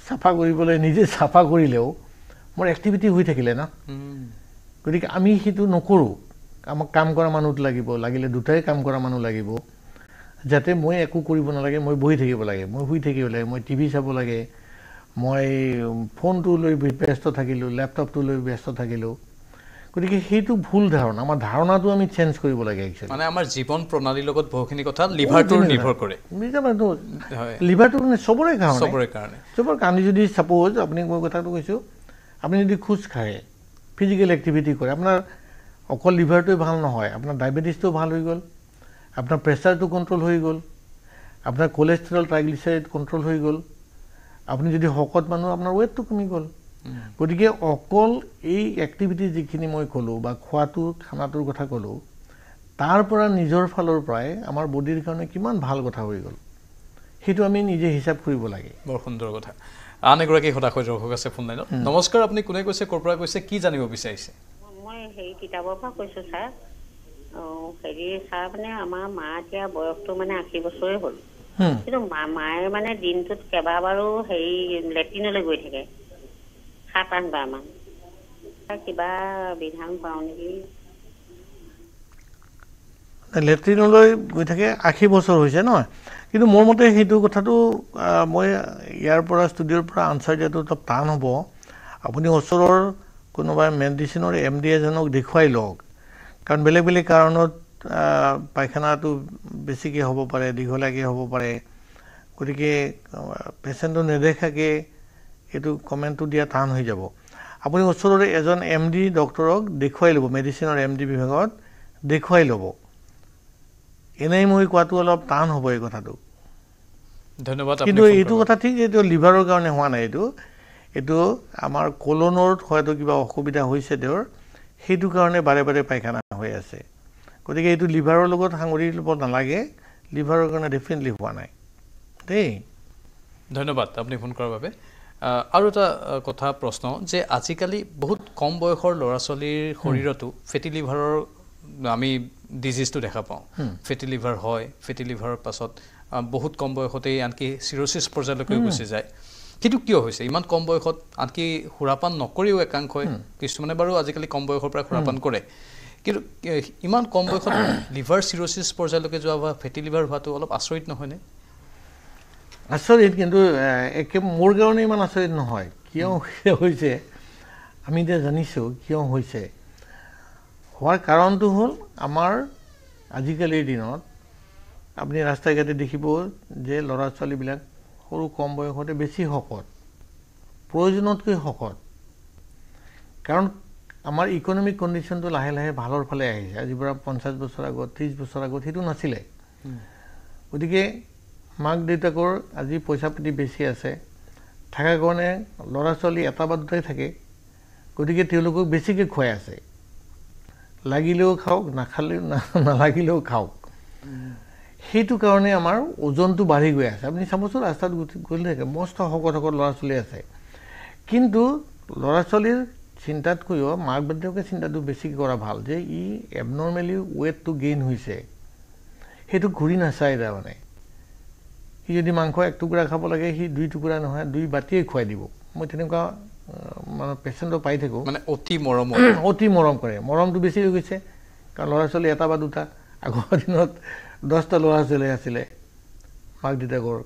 চাফা কৰিবলৈ নিজে চাফা কৰিলেও মোৰ এক্টিভিটি হৈ থাকিলে ন গতিকে আমি সেইটো নকৰোঁ আমাক কাম কৰা মানুহটো লাগিব লাগিলে দুটাই কাম কৰা মানুহ লাগিব যাতে মই একো কৰিব নালাগে মই বহি থাকিব লাগে মই শুই থাকিব লাগে মই টিভি চাব লাগে মই ফোনটো লৈ ব্যস্ত থাকিলোঁ লেপটপটো লৈ ব্যস্ত থাকিলোঁ গতিকে সেইটো ভুল ধাৰণা আমাৰ ধাৰণাটো আমি চেঞ্জ কৰিব লাগে একচুৱেলি মানে আমাৰ জীৱন প্ৰণালীৰ লগত বহুখিনি কথা লিভাৰটোৰ নিৰ্ভৰ কৰে লিভাৰটো মানে চবৰে কাৰণে চবৰে কাৰণে চবৰ কাৰণে যদি চাপ'জ আপুনি মই কথাটো কৈছোঁ আপুনি যদি খোজ খায় ফিজিকেল এক্টিভিটি কৰে আপোনাৰ অকল লিভাৰটোৱে ভাল নহয় আপোনাৰ ডায়েবেটিছটো ভাল হৈ গ'ল আপোনাৰ প্ৰেছাৰটো কণ্ট্ৰল হৈ গ'ল আপোনাৰ কলেষ্ট্ৰল ট্ৰাইগ্লিচাইড কণ্ট্ৰল হৈ গ'ল আপুনি যদি শকত মানুহ আপোনাৰ ৱেটটো কমি গ'ল গতিকে অকল এই এক্টিভিটি যিখিনি মই ক'লোঁ বা খোৱাটো খানাটোৰ কথা ক'লোঁ তাৰ পৰা নিজৰ ফালৰ পৰাই আমাৰ বডীৰ কাৰণে কিমান ভাল কথা হৈ গ'ল সেইটো আমি নিজে হিচাপ কৰিব লাগে বৰ সুন্দৰ কথা আন এগৰাকী সদা সৈতে ৰখক আছে ফোন লাইনত নমস্কাৰ আপুনি কোনে কৈছে ক'ৰ পৰা কৈছে কি জানিব বিচাৰিছে মই হেৰি কিতাপৰ পৰা কৈছোঁ ছাৰ হেৰি ছাৰ মানে আমাৰ মা এতিয়া বয়সটো মানে আশী বছৰে হ'ল কিন্তু মায়ে মানে দিনটোত কেইবাবাৰো হেৰি লেট্ৰিনলৈ গৈ থাকে সাত আঠবাৰমান কিবা বিধান পাওঁ নেকি লেট্ৰিনলৈ গৈ থাকে আশী বছৰ হৈছে নহয় কিন্তু মোৰ মতে সেইটো কথাটো মই ইয়াৰ পৰা ষ্টুডিঅ'ৰ পৰা আনচাৰ দিয়াটো অলপ টান হ'ব আপুনি ওচৰৰ কোনোবা মেডিচিনৰ এম ডি এজনক দেখুৱাই লওক কাৰণ বেলেগ বেলেগ কাৰণত পায়খানাটো বেছিকৈ হ'ব পাৰে দীঘলীয়াকৈ হ'ব পাৰে গতিকে পেচেণ্টটো নেদেখাকৈ এইটো কমেণ্টটো দিয়া টান হৈ যাব আপুনি ওচৰৰে এজন এম ডি ডক্টৰক দেখুৱাই ল'ব মেডিচিনৰ এম ডি বিভাগত দেখুৱাই ল'ব এনেই মই কোৱাটো অলপ টান হ'ব এই কথাটো ধন্যবাদ কিন্তু এইটো কথা ঠিক এইটো লিভাৰৰ কাৰণে হোৱা নাই এইটো এইটো আমাৰ কলনৰ হয়তো কিবা অসুবিধা হৈছে তেওঁৰ সেইটো কাৰণে বাৰে বাৰে পায়খানা হৈ আছে গতিকে এইটো লিভাৰৰ লগত সাঙুৰি ল'ব নালাগে লিভাৰৰ কাৰণে ডেফিনেটলি হোৱা নাই দেই ধন্যবাদ আপুনি ফোন কৰাৰ বাবে আৰু এটা কথা প্ৰশ্ন যে আজিকালি বহুত কম বয়সৰ ল'ৰা ছোৱালীৰ শৰীৰতো ফেটি লিভাৰৰ আমি ডিজিজটো দেখা পাওঁ ফেটি লিভাৰ হয় ফেটি লিভাৰৰ পাছত বহুত কম বয়সতেই আনকি চিৰচিছ পৰ্যায়লৈকে গুচি যায় সেইটো কিয় হৈছে ইমান কম বয়সত আনকি সুৰাপান নকৰেও একাংশই কিছুমানে বাৰু আজিকালি কম বয়সৰ পৰা সুৰাপান কৰে কিন্তু ইমান কম বয়সত লিভাৰ চিৰচিছ পৰ্যায়লৈকে যোৱা বা ফেটি লিভাৰ হোৱাটো অলপ আচৰিত নহয়নে আচৰিত কিন্তু একে মোৰ কাৰণে ইমান আচৰিত নহয় কিয় হৈছে আমি এতিয়া জানিছোঁ কিয় হৈছে হোৱাৰ কাৰণটো হ'ল আমাৰ আজিকালিৰ দিনত আপুনি ৰাস্তাই ঘাটে দেখিব যে ল'ৰা ছোৱালীবিলাক সৰু কম বয়সতে বেছি শকত প্ৰয়োজনতকৈ শকত কাৰণ আমাৰ ইকনমিক কণ্ডিশ্যনটো লাহে লাহে ভালৰ ফালে আহিছে আজিৰ পৰা পঞ্চাছ বছৰ আগত ত্ৰিছ বছৰ আগত সেইটো নাছিলে গতিকে মাক দেউতাকৰ আজি পইচা পাতি বেছি আছে থকা কাৰণে ল'ৰা ছোৱালী এটা বা দুটাই থাকে গতিকে তেওঁলোকক বেছিকৈ খুৱাই আছে লাগিলেও খাওক নাখালেও নালাগিলেও খাওক সেইটো কাৰণে আমাৰ ওজনটো বাঢ়ি গৈ আছে আপুনি চাবচোন ৰাস্তাত গৈ থাকে মস্ত শকত শকত ল'ৰা ছোৱালী আছে কিন্তু ল'ৰা ছোৱালীৰ চিন্তাতকৈও মাক বাদেউকে চিন্তাটো বেছি কৰা ভাল যে ই এবনৰ্মেলি ৱেটটো গেইন হৈছে সেইটো ঘূৰি নাচায় তাৰমানে সি যদি মাংস এক টুকুৰা খাব লাগে সি দুই টুকুৰা নহয় দুই বাতিয়ে খুৱাই দিব মই তেনেকুৱা মানে পেচেণ্টক পাই থাকোঁ মানে অতি মৰম অতি মৰম কৰে মৰমটো বেছি হৈ গৈছে কাৰণ ল'ৰা ছোৱালী এটা বা দুটা আগৰ দিনত দহটা ল'ৰা ছোৱালী আছিলে মাক দেউতাকৰ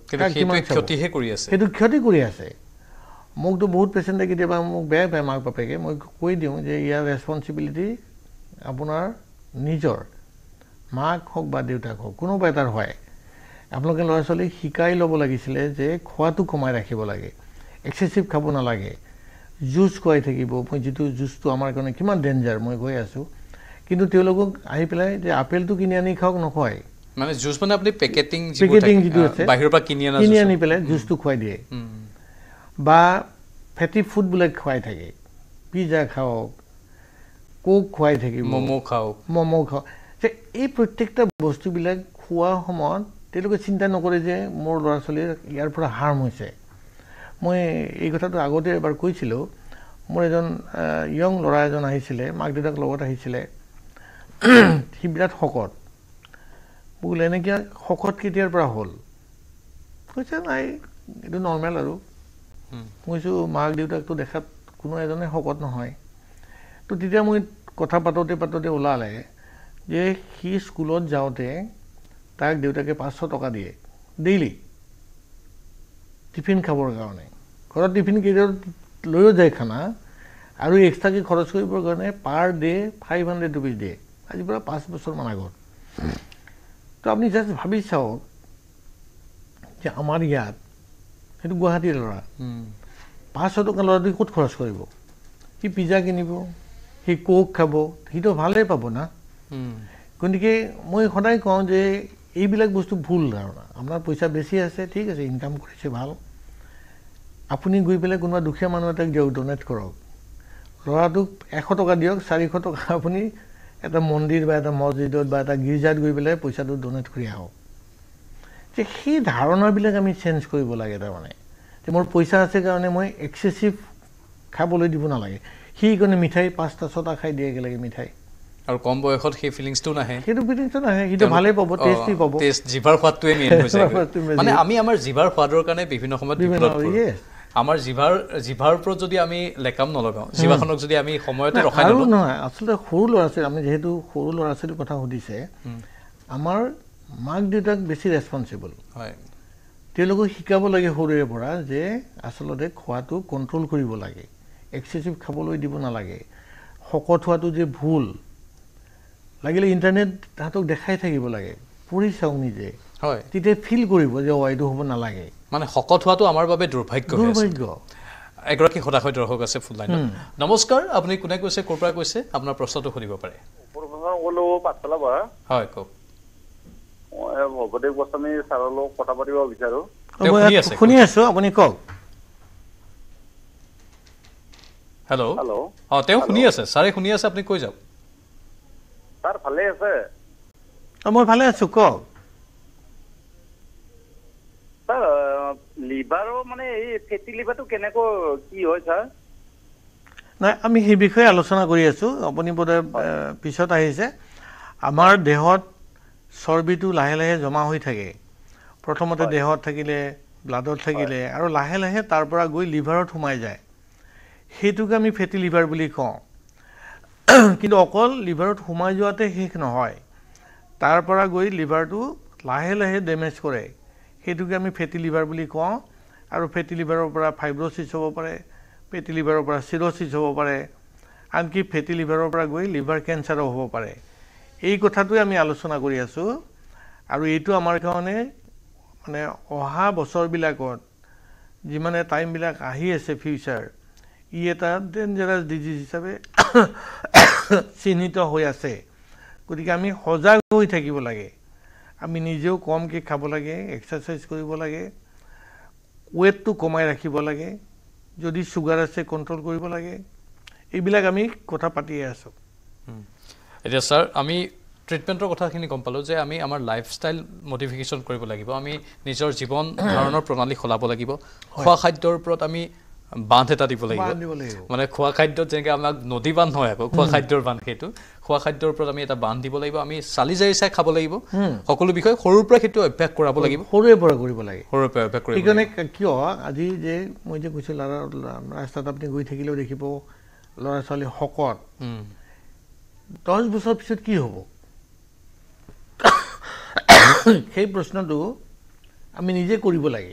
ক্ষতিহে কৰি আছে সেইটো ক্ষতি কৰি আছে মোকতো বহুত পেচেণ্টে কেতিয়াবা মোক বেয়া পায় মাক বাপেকে মই কৈ দিওঁ যে ইয়াৰ ৰেছপঞ্চিবিলিটি আপোনাৰ নিজৰ মাক হওক বা দেউতাক হওক কোনোবা এটাৰ হয় আপোনালোকে ল'ৰা ছোৱালীক শিকাই ল'ব লাগিছিলে যে খোৱাটো কমাই ৰাখিব লাগে এক্সেচিভ খাব নালাগে জুচ খুৱাই থাকিব মই যিটো জুচটো আমাৰ কাৰণে কিমান ডেঞ্জাৰ মই কৈ আছোঁ কিন্তু তেওঁলোকক আহি পেলাই যে আপেলটো কিনি আনি খাওক নখুৱায় মানে জুস মানে আপুনি পেকেটিং পেকেটিং যিটো আছে বাহিৰৰ পৰা কিনি অনা কিনি আনি পেলাই জুচটো খুৱাই দিয়ে বা ফেটি ফুডবিলাক খুৱাই থাকে পিজ্জা খাওক ক'ক খুৱাই থাকে ম'ম' খাওক ম'ম' খাওক যে এই প্ৰত্যেকটা বস্তুবিলাক খোৱাৰ সময়ত তেওঁলোকে চিন্তা নকৰে যে মোৰ ল'ৰা ছোৱালীৰ ইয়াৰ পৰা হাৰ্ম হৈছে মই এই কথাটো আগতে এবাৰ কৈছিলোঁ মোৰ এজন ইয়ং ল'ৰা এজন আহিছিলে মাক দেউতাক লগত আহিছিলে সি বিৰাট শকত বোল এনেকৈ শকত কেতিয়াৰ পৰা হ'ল কৈছে নাই এইটো নৰ্মেল আৰু কৈছোঁ মাক দেউতাকটো দেখাত কোনো এজনে শকত নহয় তো তেতিয়া মই কথা পাতোঁতে পাতোঁতে ওলালে যে সি স্কুলত যাওঁতে তাক দেউতাকে পাঁচশ টকা দিয়ে ডেইলি টিফিন খাবৰ কাৰণে ঘৰত টিফিন কেইটা লৈও যায় খানা আৰু এক্সট্ৰাকৈ খৰচ কৰিবৰ কাৰণে per day' five hundred rupees দিয়ে আজিৰ পৰা পাঁচ বছৰমান আগত তো আপুনি জাষ্ট ভাবি চাওক যে আমাৰ ইয়াত সেইটো গুৱাহাটীৰ ল'ৰা পাঁচশ টকা ল'ৰাটো ক'ত খৰচ কৰিব সি পিজ্জা কিনিব সি ক'ক খাব সিটো ভালেই পাব না গতিকে মই সদায় কওঁ যে এইবিলাক বস্তু ভুল ধাৰণা আপোনাৰ পইচা বেছি আছে ঠিক আছে ইনকাম কৰিছে ভাল আপুনি গৈ পেলাই কোনোবা দুখীয়া মানুহ এটাক দিয়ক ড'নেট কৰক ল'ৰাটোক এশ টকা দিয়ক চাৰিশ টকা আপুনি এটা মন্দিৰ বা এটা মছজিদত বা এটা গীৰ্জাত গৈ পেলাই পইচাটো ডনেট কৰি আহোঁ যে সেই ধাৰণাবিলাক আমি চেঞ্জ কৰিব লাগে তাৰমানে যে মোৰ পইচা আছে কাৰণে মই এক্সেচিভ খাবলৈ দিব নালাগে সি কাৰণে মিঠাই পাঁচটা ছটা খাই দিয়ে একেলগে মিঠাই আৰু কম বয়সত সেই ফিলিংছটো নাহে সেইটো ফিলিংছটো নাহে সেইটো ভালেই পাব টেষ্টি পাব টেষ্ট জিভাৰ সোৱাদটোৱে মেইন হৈছে মানে আমি আমাৰ জিভাৰ সোৱাদৰ কাৰণে বিভিন্ন সময়ত বিভিন্ন আমাৰ জিভাৰ জিভাৰ ওপৰত যদি আমি লেকাম নলগাওঁ জিভাখনক যদি আমি সময়তে ৰখাই আৰু নহয় আচলতে সৰু ল'ৰা ছোৱালী আমি যিহেতু সৰু ল'ৰা ছোৱালীৰ কথা সুধিছে আমাৰ মাক দেউতাক বেছি ৰেছপনচিবল হয় তেওঁলোকক শিকাব লাগে সৰুৰে পৰা যে আচলতে খোৱাটো কণ্ট্ৰল কৰিব লাগে এক্সেচিভ খাবলৈ দিব নালাগে শকত হোৱাটো যে ভুল লাগিলে ইণ্টাৰনেট তাহাঁতক দেখাই থাকিব লাগে পঢ়ি চাওক নিজে হয় তেতিয়া ফিল কৰিব যে অ এইটো হ'ব নালাগে মানে শকত হোৱাটো আমাৰ বাবে দুৰ্ভাগ্য এগৰাকী সদাশয় দৰ্শক আছে ফুললাইন নমস্কাৰ আপুনি কোনে কৈছে কৰ পৰা কৈছে আপোনাৰ প্ৰশ্নটো শুনিব পাৰে মই ভালে আছো কওক নাই আমি সেই বিষয়ে আলোচনা কৰি আছো আপুনি বোধহয় পিছত আহিছে আমাৰ দেহত চৰ্বিটো লাহে লাহে জমা হৈ থাকে প্ৰথমতে দেহত থাকিলে ব্লাডত থাকিলে আৰু লাহে লাহে তাৰ পৰা গৈ লিভাৰত সোমাই যায় সেইটোকে আমি ফেটি লিভাৰ বুলি কওঁ কিন্তু অকল লিভাৰত সোমাই যোৱাতে শেষ নহয় তাৰ পৰা গৈ লিভাৰটো লাহে লাহে ডেমেজ কৰে সেইটোকে আমি ফেটি লিভাৰ বুলি কওঁ আৰু ফেটি লিভাৰৰ পৰা ফাইব্ৰ'চিছ হ'ব পাৰে ফেটি লিভাৰৰ পৰা চিৰ'চিছ হ'ব পাৰে আনকি ফেটি লিভাৰৰ পৰা গৈ লিভাৰ কেঞ্চাৰো হ'ব পাৰে এই কথাটোৱে আমি আলোচনা কৰি আছোঁ আৰু এইটো আমাৰ কাৰণে মানে অহা বছৰবিলাকত যিমানে টাইমবিলাক আহি আছে ফিউচাৰ ই এটা ডেঞ্জাৰাছ ডিজিজ হিচাপে চিহ্নিত হৈ আছে গতিকে আমি সজাগ হৈ থাকিব লাগে আমি নিজেও কমকৈ খাব লাগে এক্সাৰচাইজ কৰিব লাগে ৱেটটো কমাই ৰাখিব লাগে যদি চুগাৰ আছে কণ্ট্ৰল কৰিব লাগে এইবিলাক আমি কথা পাতিয়ে আছোঁ এতিয়া ছাৰ আমি ট্ৰিটমেণ্টৰ কথাখিনি গম পালোঁ যে আমি আমাৰ লাইফ ষ্টাইল মডিফিকেশ্যন কৰিব লাগিব আমি নিজৰ জীৱন ধাৰণৰ প্ৰণালী সলাব লাগিব খোৱা খাদ্যৰ ওপৰত আমি বান্ধ এটা দিব লাগিব মানে খোৱা খাদ্যত যেনেকৈ আমাক নদী বান্ধ নহয় আকৌ খোৱা খাদ্যৰ বান্ধ সেইটো খোৱা খাদ্যৰ ওপৰত আমি এটা বান্ধ দিব লাগিব আমি চালি জাৰি চাই খাব লাগিব সকলো বিষয় সৰুৰ পৰা সেইটো অভ্যাস কৰাব লাগিব সৰুৰে পৰা কৰিব লাগে সৰুৰে পৰা অভ্যাস কৰিব সেইকাৰণে কিয় আজি যে মই যে কৈছোঁ ৰাস্তাত আপুনি গৈ থাকিলেও দেখিব ল'ৰা ছোৱালী শকত দহ বছৰ পিছত কি হ'ব সেই প্ৰশ্নটো আমি নিজে কৰিব লাগে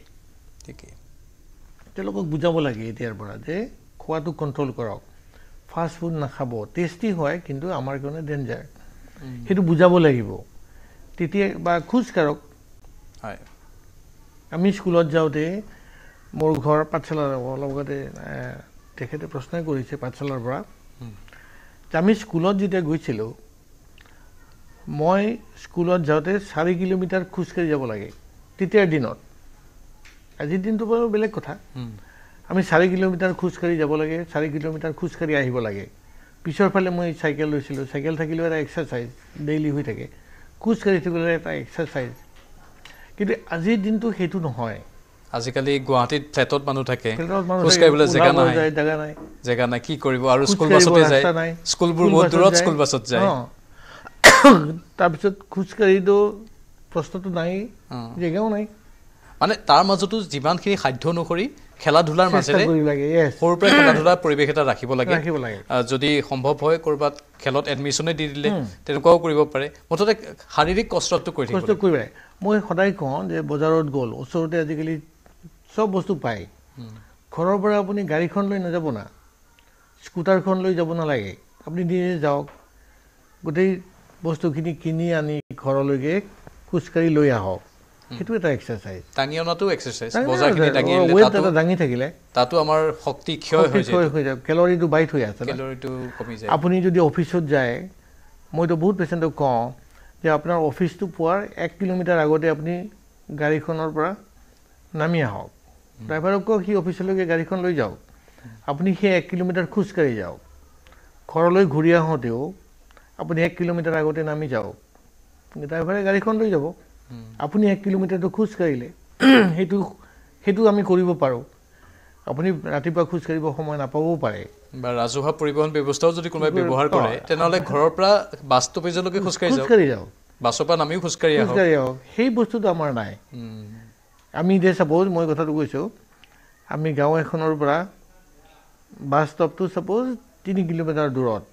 তেওঁলোকক বুজাব লাগে এতিয়াৰ পৰা যে খোৱাটো কণ্ট্ৰল কৰক ফাষ্ট ফুড নাখাব টেষ্টি হয় কিন্তু আমাৰ কাৰণে ডেঞ্জাৰ সেইটো বুজাব লাগিব তেতিয়া বা খোজকাঢ়ক হয় আমি স্কুলত যাওঁতে মোৰ ঘৰ পাঠশালাৰ লগতে তেখেতে প্ৰশ্নই কৰিছে পাঠশালাৰ পৰা যে আমি স্কুলত যেতিয়া গৈছিলোঁ মই স্কুলত যাওঁতে চাৰি কিলোমিটাৰ খোজকাঢ়ি যাব লাগে তেতিয়াৰ দিনত আজিৰ দিনটো বাৰু বেলেগ কথা আমি চাৰি কিলোমিটাৰ খোজকাঢ়ি যাব লাগে চাৰি কিলোমিটাৰ খোজকাঢ়ি আহিব লাগে পিছৰ ফালে মই চাইকেল লৈছিলোঁ চাইকেল থাকিলেও এটা এক্সাৰচাইজ ডেইলি হৈ থাকে খোজকাঢ়ি থাকিলে এটা এক্সাৰচাইজ কিন্তু আজিৰ দিনটো সেইটো নহয় আজিকালি গুৱাহাটীত ফ্লেটত মানুহ থাকে তাৰপিছত খোজকাঢ়িটো প্ৰশ্নটো নাই জেগাও নাই মানে তাৰ মাজতো যিমানখিনি সাধ্য অনুসৰি খেলা ধূলাৰ মাজেৰে সৰুৰ পৰা খেলা ধূলাৰ পৰিৱেশ এটা ৰাখিব লাগে যদি সম্ভৱ হয় ক'ৰবাত খেলত এডমিশ্যনে দি দিলে তেনেকুৱাও কৰিব পাৰে মুঠতে শাৰীৰিক কষ্টটো কৰি কষ্ট কৰিব লাগে মই সদায় কওঁ যে বজাৰত গ'ল ওচৰতে আজিকালি চব বস্তু পায় ঘৰৰ পৰা আপুনি গাড়ীখন লৈ নাযাব না স্কুটাৰখন লৈ যাব নালাগে আপুনি নিজে যাওক গোটেই বস্তুখিনি কিনি আনি ঘৰলৈকে খোজকাঢ়ি লৈ আহক সেইটো এটা এক্সাৰচাইজ টানি অনাটো এক্সাৰচাইজ দাঙি থাকিলে তাতো আমাৰ শক্তি ক্ষয় হৈ যায় কেলৰিটো বাইট হৈ আছে কেলৰিটো কমি যায় আপুনি যদি অফিচত যায় মইতো বহুত পেচেণ্টক কওঁ যে আপোনাৰ অফিচটো পোৱাৰ এক কিলোমিটাৰ আগতে আপুনি গাড়ীখনৰ পৰা নামি আহক ড্ৰাইভাৰক কওক সি অফিচলৈকে গাড়ীখন লৈ যাওক আপুনি সেই এক কিলোমিটাৰ খোজকাঢ়ি যাওক ঘৰলৈ ঘূৰি আহোঁতেও আপুনি এক কিলোমিটাৰ আগতে নামি যাওক ড্ৰাইভাৰে গাড়ীখন লৈ যাব আপুনি এক কিলোমিটাৰটো খোজকাঢ়িলে সেইটো সেইটো আমি কৰিব পাৰোঁ আপুনি ৰাতিপুৱা খোজকাঢ়িব সময় নাপাবও পাৰে বা ৰাজহুৱা পৰিবহণ ব্যৱস্থাও যদি কোনোবাই ব্যৱহাৰ কৰে তেনেহ'লে ঘৰৰ পৰা বাছ ষ্টপেজলৈকে খোজকাঢ়ি যাওঁ বাছৰ পৰা নামিও খোজকাঢ়ি খোজকাঢ়ি সেই বস্তুটো আমাৰ নাই আমি এতিয়া চাপ'জ মই কথাটো কৈছোঁ আমি গাঁও এখনৰ পৰা বাছ ষ্টপটো চাপ'জ তিনি কিলোমিটাৰ দূৰত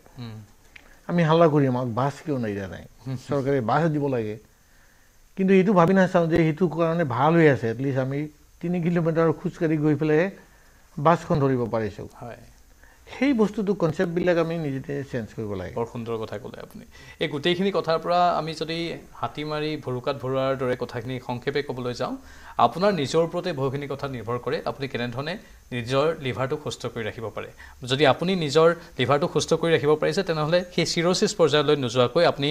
আমি হাল্লা কৰিম আমাক বাছ কিয় নাই জানাই চৰকাৰে বাছ দিব লাগে কিন্তু এইটো ভাবি নাচাওঁ যে সেইটো কাৰণে ভাল হৈ আছে এটলিষ্ট আমি তিনি কিলোমিটাৰ খোজকাঢ়ি গৈ পেলাই বাছখন ধৰিব পাৰিছোঁ হয় সেই বস্তুটো কনচেপ্টবিলাক আমি নিজে চেঞ্জ কৰিব লাগে বৰ সুন্দৰ কথা ক'লে আপুনি এই গোটেইখিনি কথাৰ পৰা আমি যদি হাতী মাৰি ভৰুকাত ভৰোৱাৰ দৰে কথাখিনি সংক্ষেপে ক'বলৈ যাওঁ আপোনাৰ নিজৰ ওপৰতে বহুখিনি কথা নিৰ্ভৰ কৰে আপুনি কেনেধৰণে নিজৰ লিভাৰটো সুস্থ কৰি ৰাখিব পাৰে যদি আপুনি নিজৰ লিভাৰটো সুস্থ কৰি ৰাখিব পাৰিছে তেনেহ'লে সেই চিৰচিছ পৰ্যায়লৈ নোযোৱাকৈ আপুনি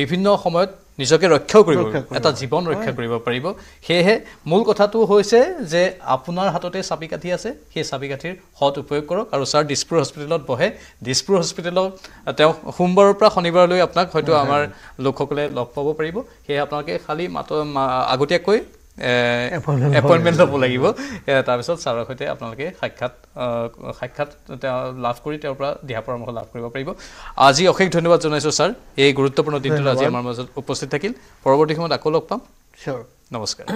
বিভিন্ন সময়ত নিজকে ৰক্ষাও কৰিব এটা জীৱন ৰক্ষা কৰিব পাৰিব সেয়েহে মূল কথাটো হৈছে যে আপোনাৰ হাততে চাবি কাঠি আছে সেই চাবি কাঠিৰ সৎ উপয়োগ কৰক আৰু ছাৰ দিছপুৰ হস্পিটেলত বহে দিছপুৰ হস্পিটেলত তেওঁ সোমবাৰৰ পৰা শনিবাৰলৈ আপোনাক হয়তো আমাৰ লোকসকলে লগ পাব পাৰিব সেয়েহে আপোনালোকে খালী মাত আগতীয়াকৈ এপইণ্টমেণ্ট ল'ব লাগিব তাৰপিছত ছাৰৰ সৈতে আপোনালোকে সাক্ষাৎ সাক্ষাৎ তেওঁ লাভ কৰি তেওঁৰ পৰা দিহা পৰামৰ্শ লাভ কৰিব পাৰিব আজি অশেষ ধন্যবাদ জনাইছোঁ ছাৰ এই গুৰুত্বপূৰ্ণ দিনটোত আজি আমাৰ মাজত উপস্থিত থাকিল পৰৱৰ্তী সময়ত আকৌ লগ পাম নমস্কাৰ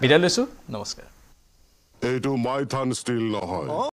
বিদায় লৈছোঁ নমস্কাৰ